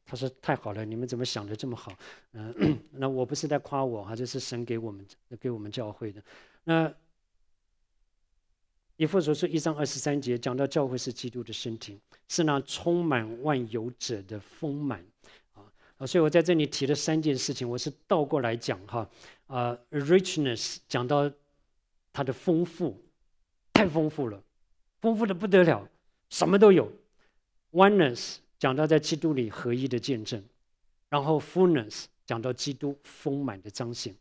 他说：“太好了，你们怎么想的这么好？”嗯，那我不是在夸我哈，这是神给我们给我们教会的。那以弗所书一章二十三节讲到，教会是基督的身体，是那充满万有者的丰满，啊啊！所以我在这里提了三件事情，我是倒过来讲哈，啊，richness 讲到它的丰富，太丰富了，丰富的不得了，什么都有；oneness 讲到在基督里合一的见证，然后 fulness 讲到基督丰满的彰显。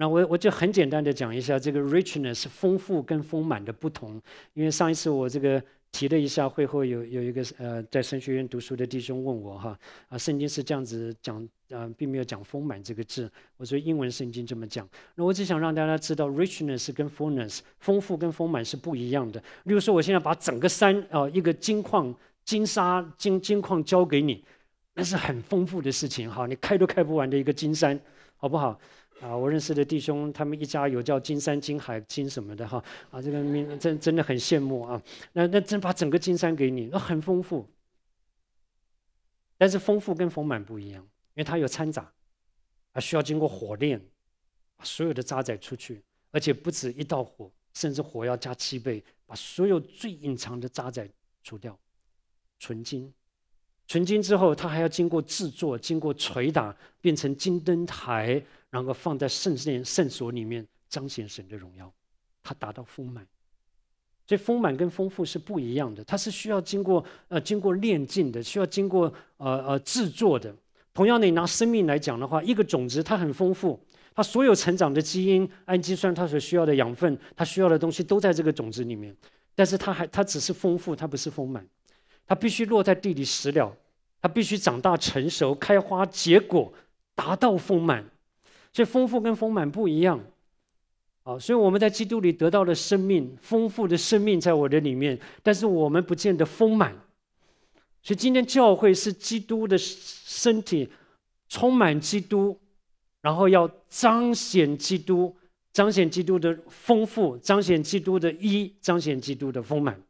那我我就很简单的讲一下这个 richness 丰富跟丰满的不同，因为上一次我这个提了一下，会后有有一个呃在神学院读书的弟兄问我哈，啊圣经是这样子讲，啊并没有讲丰满这个字，我说英文圣经这么讲，那我只想让大家知道 richness 跟 fullness 丰富跟丰满是不一样的。例如说我现在把整个山啊一个金矿金沙金金矿交给你，那是很丰富的事情，哈，你开都开不完的一个金山，好不好？啊，我认识的弟兄，他们一家有叫金山、金海、金什么的哈，啊，这个名真真的很羡慕啊。那那真把整个金山给你，那很丰富。但是丰富跟丰满不一样，因为它有掺杂，啊，需要经过火炼，把所有的渣滓出去，而且不止一道火，甚至火要加七倍，把所有最隐藏的渣滓除掉，纯金。纯金之后，它还要经过制作，经过捶打，变成金灯台。然后放在圣圣所里面，彰显神的荣耀，它达到丰满。所以丰满跟丰富是不一样的，它是需要经过呃经过炼净的，需要经过呃呃制作的。同样的，你拿生命来讲的话，一个种子它很丰富，它所有成长的基因、氨基酸，它所需要的养分，它需要的东西都在这个种子里面。但是它还它只是丰富，它不是丰满，它必须落在地里死了，它必须长大成熟、开花结果，达到丰满。所以丰富跟丰满不一样，啊，所以我们在基督里得到了生命，丰富的生命在我的里面，但是我们不见得丰满。所以今天教会是基督的身体，充满基督，然后要彰显基督，彰显基督的丰富，彰显基督的一，彰显基督的丰满。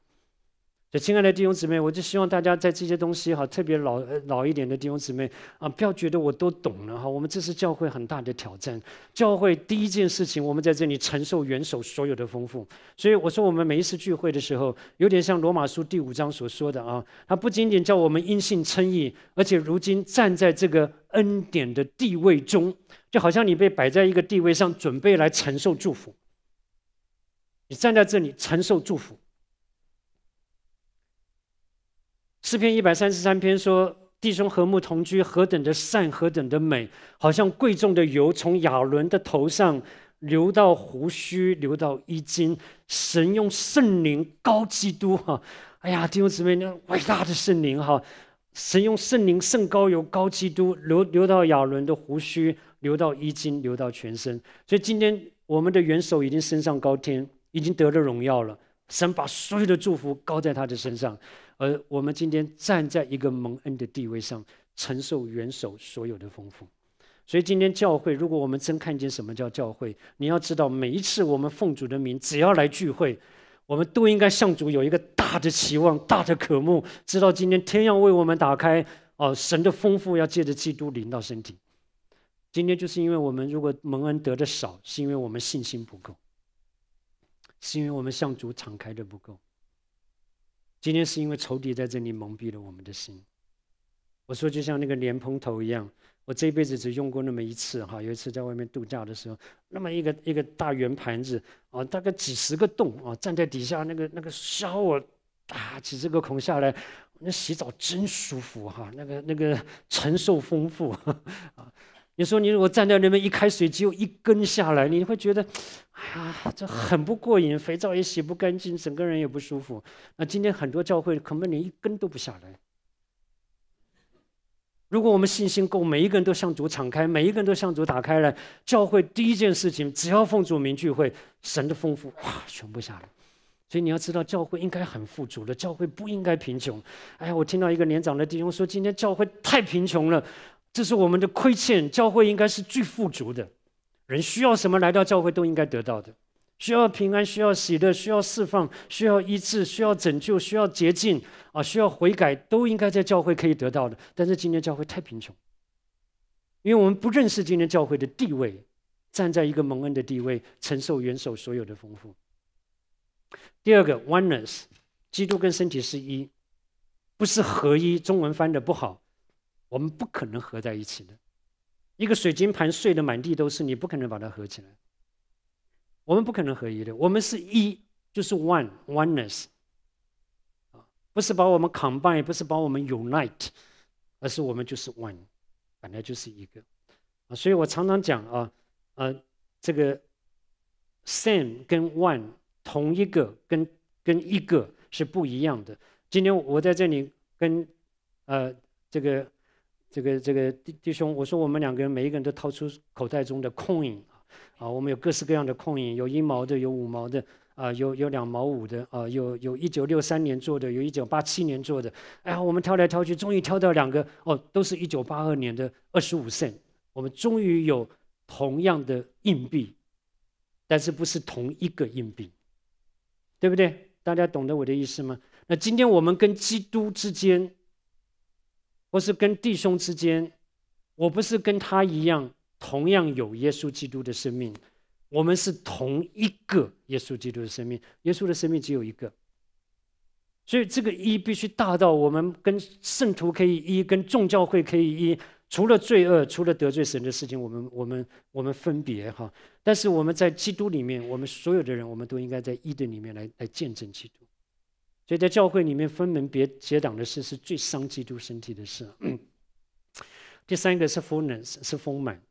就亲爱的弟兄姊妹，我就希望大家在这些东西哈，特别老老一点的弟兄姊妹啊，不要觉得我都懂了哈。我们这是教会很大的挑战。教会第一件事情，我们在这里承受元首所有的丰富。所以我说，我们每一次聚会的时候，有点像罗马书第五章所说的啊，他不仅仅叫我们因信称义，而且如今站在这个恩典的地位中，就好像你被摆在一个地位上，准备来承受祝福。你站在这里承受祝福。诗篇一百三十三篇说：“弟兄和睦同居，何等的善，何等的美！好像贵重的油从亚伦的头上流到胡须，流到衣襟。神用圣灵高基督，哈！哎呀，弟兄姊妹，那伟大的圣灵哈！神用圣灵圣高油高基督，流流到亚伦的胡须，流到衣襟，流到全身。所以今天我们的元首已经升上高天，已经得了荣耀了。神把所有的祝福高在他的身上。”而我们今天站在一个蒙恩的地位上，承受元首所有的丰富，所以今天教会，如果我们真看见什么叫教会，你要知道，每一次我们奉主的名只要来聚会，我们都应该向主有一个大的期望、大的渴慕，知道今天天要为我们打开哦，神的丰富要借着基督临到身体。今天就是因为我们如果蒙恩得的少，是因为我们信心不够，是因为我们向主敞开的不够。今天是因为仇敌在这里蒙蔽了我们的心，我说就像那个莲蓬头一样，我这辈子只用过那么一次哈。有一次在外面度假的时候，那么一个一个大圆盘子啊，大概几十个洞啊，站在底下那个那个烧我，打几十个孔下来，那洗澡真舒服哈，那个那个承受丰富 啊。你说你如果站在那边一开水只有一根下来，你会觉得，哎呀，这很不过瘾，肥皂也洗不干净，整个人也不舒服。那今天很多教会可能连一根都不下来。如果我们信心够，每一个人都向主敞开，每一个人都向主打开了，教会第一件事情，只要奉主名聚会，神的丰富哇，全部下来。所以你要知道，教会应该很富足的，教会不应该贫穷。哎呀，我听到一个年长的弟兄说，今天教会太贫穷了。这是我们的亏欠，教会应该是最富足的。人需要什么，来到教会都应该得到的：需要平安，需要喜乐，需要释放，需要医治，需要拯救，需要洁净啊，需要悔改，都应该在教会可以得到的。但是今天教会太贫穷，因为我们不认识今天教会的地位，站在一个蒙恩的地位，承受元首所有的丰富。第二个，oneness，基督跟身体是一，不是合一。中文翻的不好。我们不可能合在一起的，一个水晶盘碎的满地都是，你不可能把它合起来。我们不可能合一的，我们是一，就是 one oneness，不是把我们 combine，不是把我们 unite，而是我们就是 one，本来就是一个，啊，所以我常常讲啊，呃，这个 same 跟 one 同一个跟跟一个是不一样的。今天我在这里跟呃这个。这个这个弟弟兄，我说我们两个人，每一个人都掏出口袋中的空影啊，啊，我们有各式各样的空影，有一毛的，有五毛的，啊，有有两毛五的，啊，有有一九六三年做的，有一九八七年做的，哎呀，我们挑来挑去，终于挑到两个，哦，都是一九八二年的二十五 cent，我们终于有同样的硬币，但是不是同一个硬币，对不对？大家懂得我的意思吗？那今天我们跟基督之间。我是跟弟兄之间，我不是跟他一样，同样有耶稣基督的生命。我们是同一个耶稣基督的生命，耶稣的生命只有一个。所以这个一必须大到我们跟圣徒可以一，跟众教会可以一。除了罪恶，除了得罪神的事情，我们、我们、我们分别哈。但是我们在基督里面，我们所有的人，我们都应该在一的里面来来见证基督。所以在教会里面分门别结党的事，是最伤基督身体的事。第三个是 fulness，是丰满。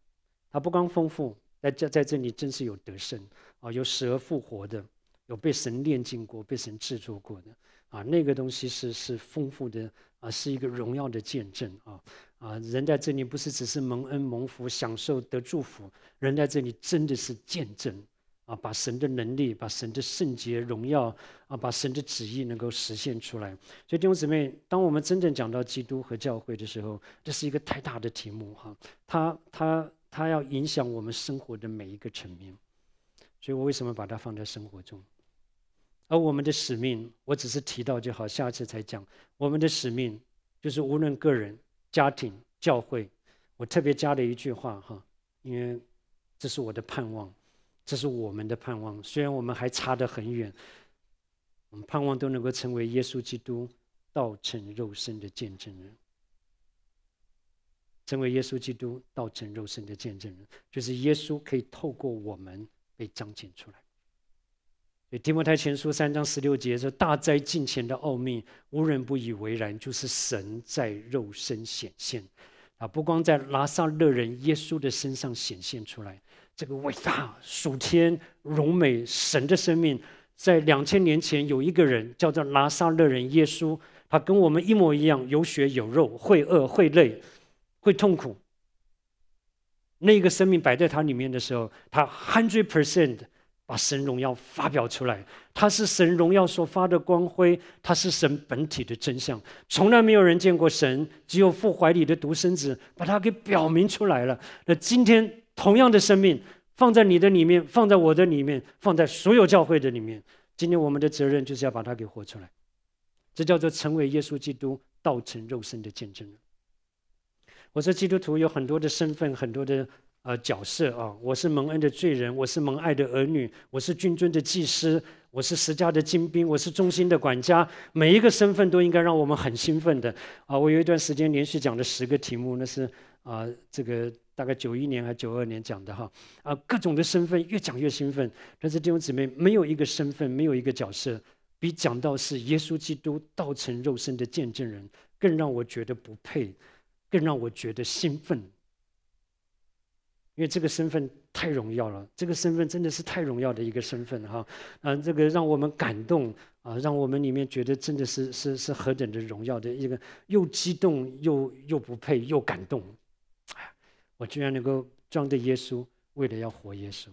他不光丰富，在这在这里，真是有得胜啊，有死而复活的，有被神炼净过、被神制作过的啊，那个东西是是丰富的啊，是一个荣耀的见证啊啊，人在这里不是只是蒙恩、蒙福、享受得祝福，人在这里真的是见证。啊，把神的能力，把神的圣洁、荣耀啊，把神的旨意能够实现出来。所以弟兄姊妹，当我们真正讲到基督和教会的时候，这是一个太大的题目哈。他他他要影响我们生活的每一个层面。所以我为什么把它放在生活中？而我们的使命，我只是提到就好，下次才讲。我们的使命就是无论个人、家庭、教会，我特别加了一句话哈，因为这是我的盼望。这是我们的盼望，虽然我们还差得很远，我们盼望都能够成为耶稣基督道成肉身的见证人，成为耶稣基督道成肉身的见证人，就是耶稣可以透过我们被彰显出来。提摩太前书三章十六节说：“大灾近前的奥秘，无人不以为然，就是神在肉身显现，啊，不光在拿撒勒人耶稣的身上显现出来。”这个伟大、属天、荣美、神的生命，在两千年前有一个人叫做拿撒勒人耶稣，他跟我们一模一样，有血有肉，会饿会累，会痛苦。那个生命摆在他里面的时候，他 hundred percent 把神荣耀发表出来。他是神荣耀所发的光辉，他是神本体的真相。从来没有人见过神，只有父怀里的独生子把他给表明出来了。那今天。同样的生命放在你的里面，放在我的里面，放在所有教会的里面。今天我们的责任就是要把它给活出来，这叫做成为耶稣基督道成肉身的见证人。我说基督徒有很多的身份，很多的呃角色啊。我是蒙恩的罪人，我是蒙爱的儿女，我是军尊的祭司，我是十家的精兵，我是忠心的管家。每一个身份都应该让我们很兴奋的啊！我有一段时间连续讲了十个题目，那是。啊，这个大概九一年还是九二年讲的哈，啊，各种的身份越讲越兴奋，但是弟兄姊妹没有一个身份，没有一个角色，比讲到是耶稣基督道成肉身的见证人更让我觉得不配，更让我觉得兴奋，因为这个身份太荣耀了，这个身份真的是太荣耀的一个身份哈，嗯，这个让我们感动啊，让我们里面觉得真的是是是何等的荣耀的一个，又激动又又不配又感动。我居然能够装着耶稣，为了要活耶稣，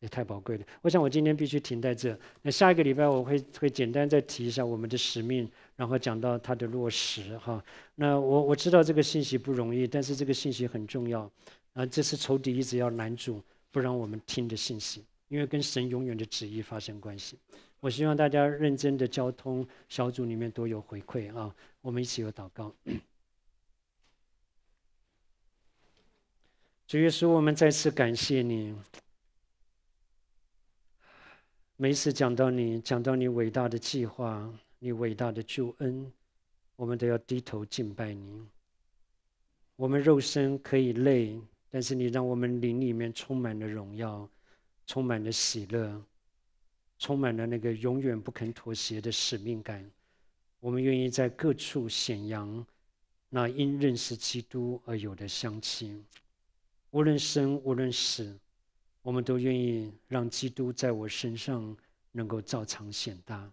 也太宝贵了。我想我今天必须停在这。那下一个礼拜我会会简单再提一下我们的使命，然后讲到它的落实哈。那我我知道这个信息不容易，但是这个信息很重要啊。这是仇敌一直要拦住，不让我们听的信息，因为跟神永远的旨意发生关系。我希望大家认真的交通小组里面都有回馈啊，我们一起有祷告。十月稣，我们再次感谢你。每一次讲到你，讲到你伟大的计划，你伟大的救恩，我们都要低头敬拜你。我们肉身可以累，但是你让我们灵里面充满了荣耀，充满了喜乐，充满了那个永远不肯妥协的使命感。我们愿意在各处显扬那因认识基督而有的香亲。无论生无论死，我们都愿意让基督在我身上能够照常显大，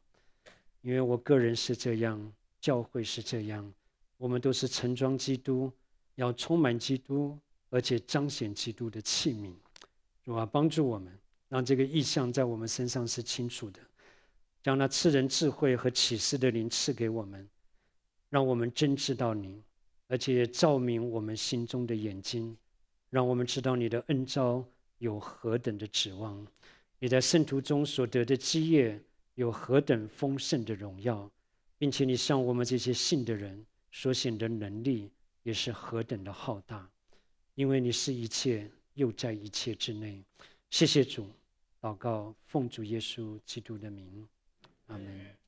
因为我个人是这样，教会是这样，我们都是盛装基督，要充满基督，而且彰显基督的器皿，是吧？帮助我们，让这个意象在我们身上是清楚的，将那赐人智慧和启示的灵赐给我们，让我们真知道您，而且照明我们心中的眼睛。让我们知道你的恩招有何等的指望，你在圣徒中所得的基业有何等丰盛的荣耀，并且你向我们这些信的人所显的能力也是何等的浩大，因为你是一切，又在一切之内。谢谢主，祷告，奉主耶稣基督的名，阿门。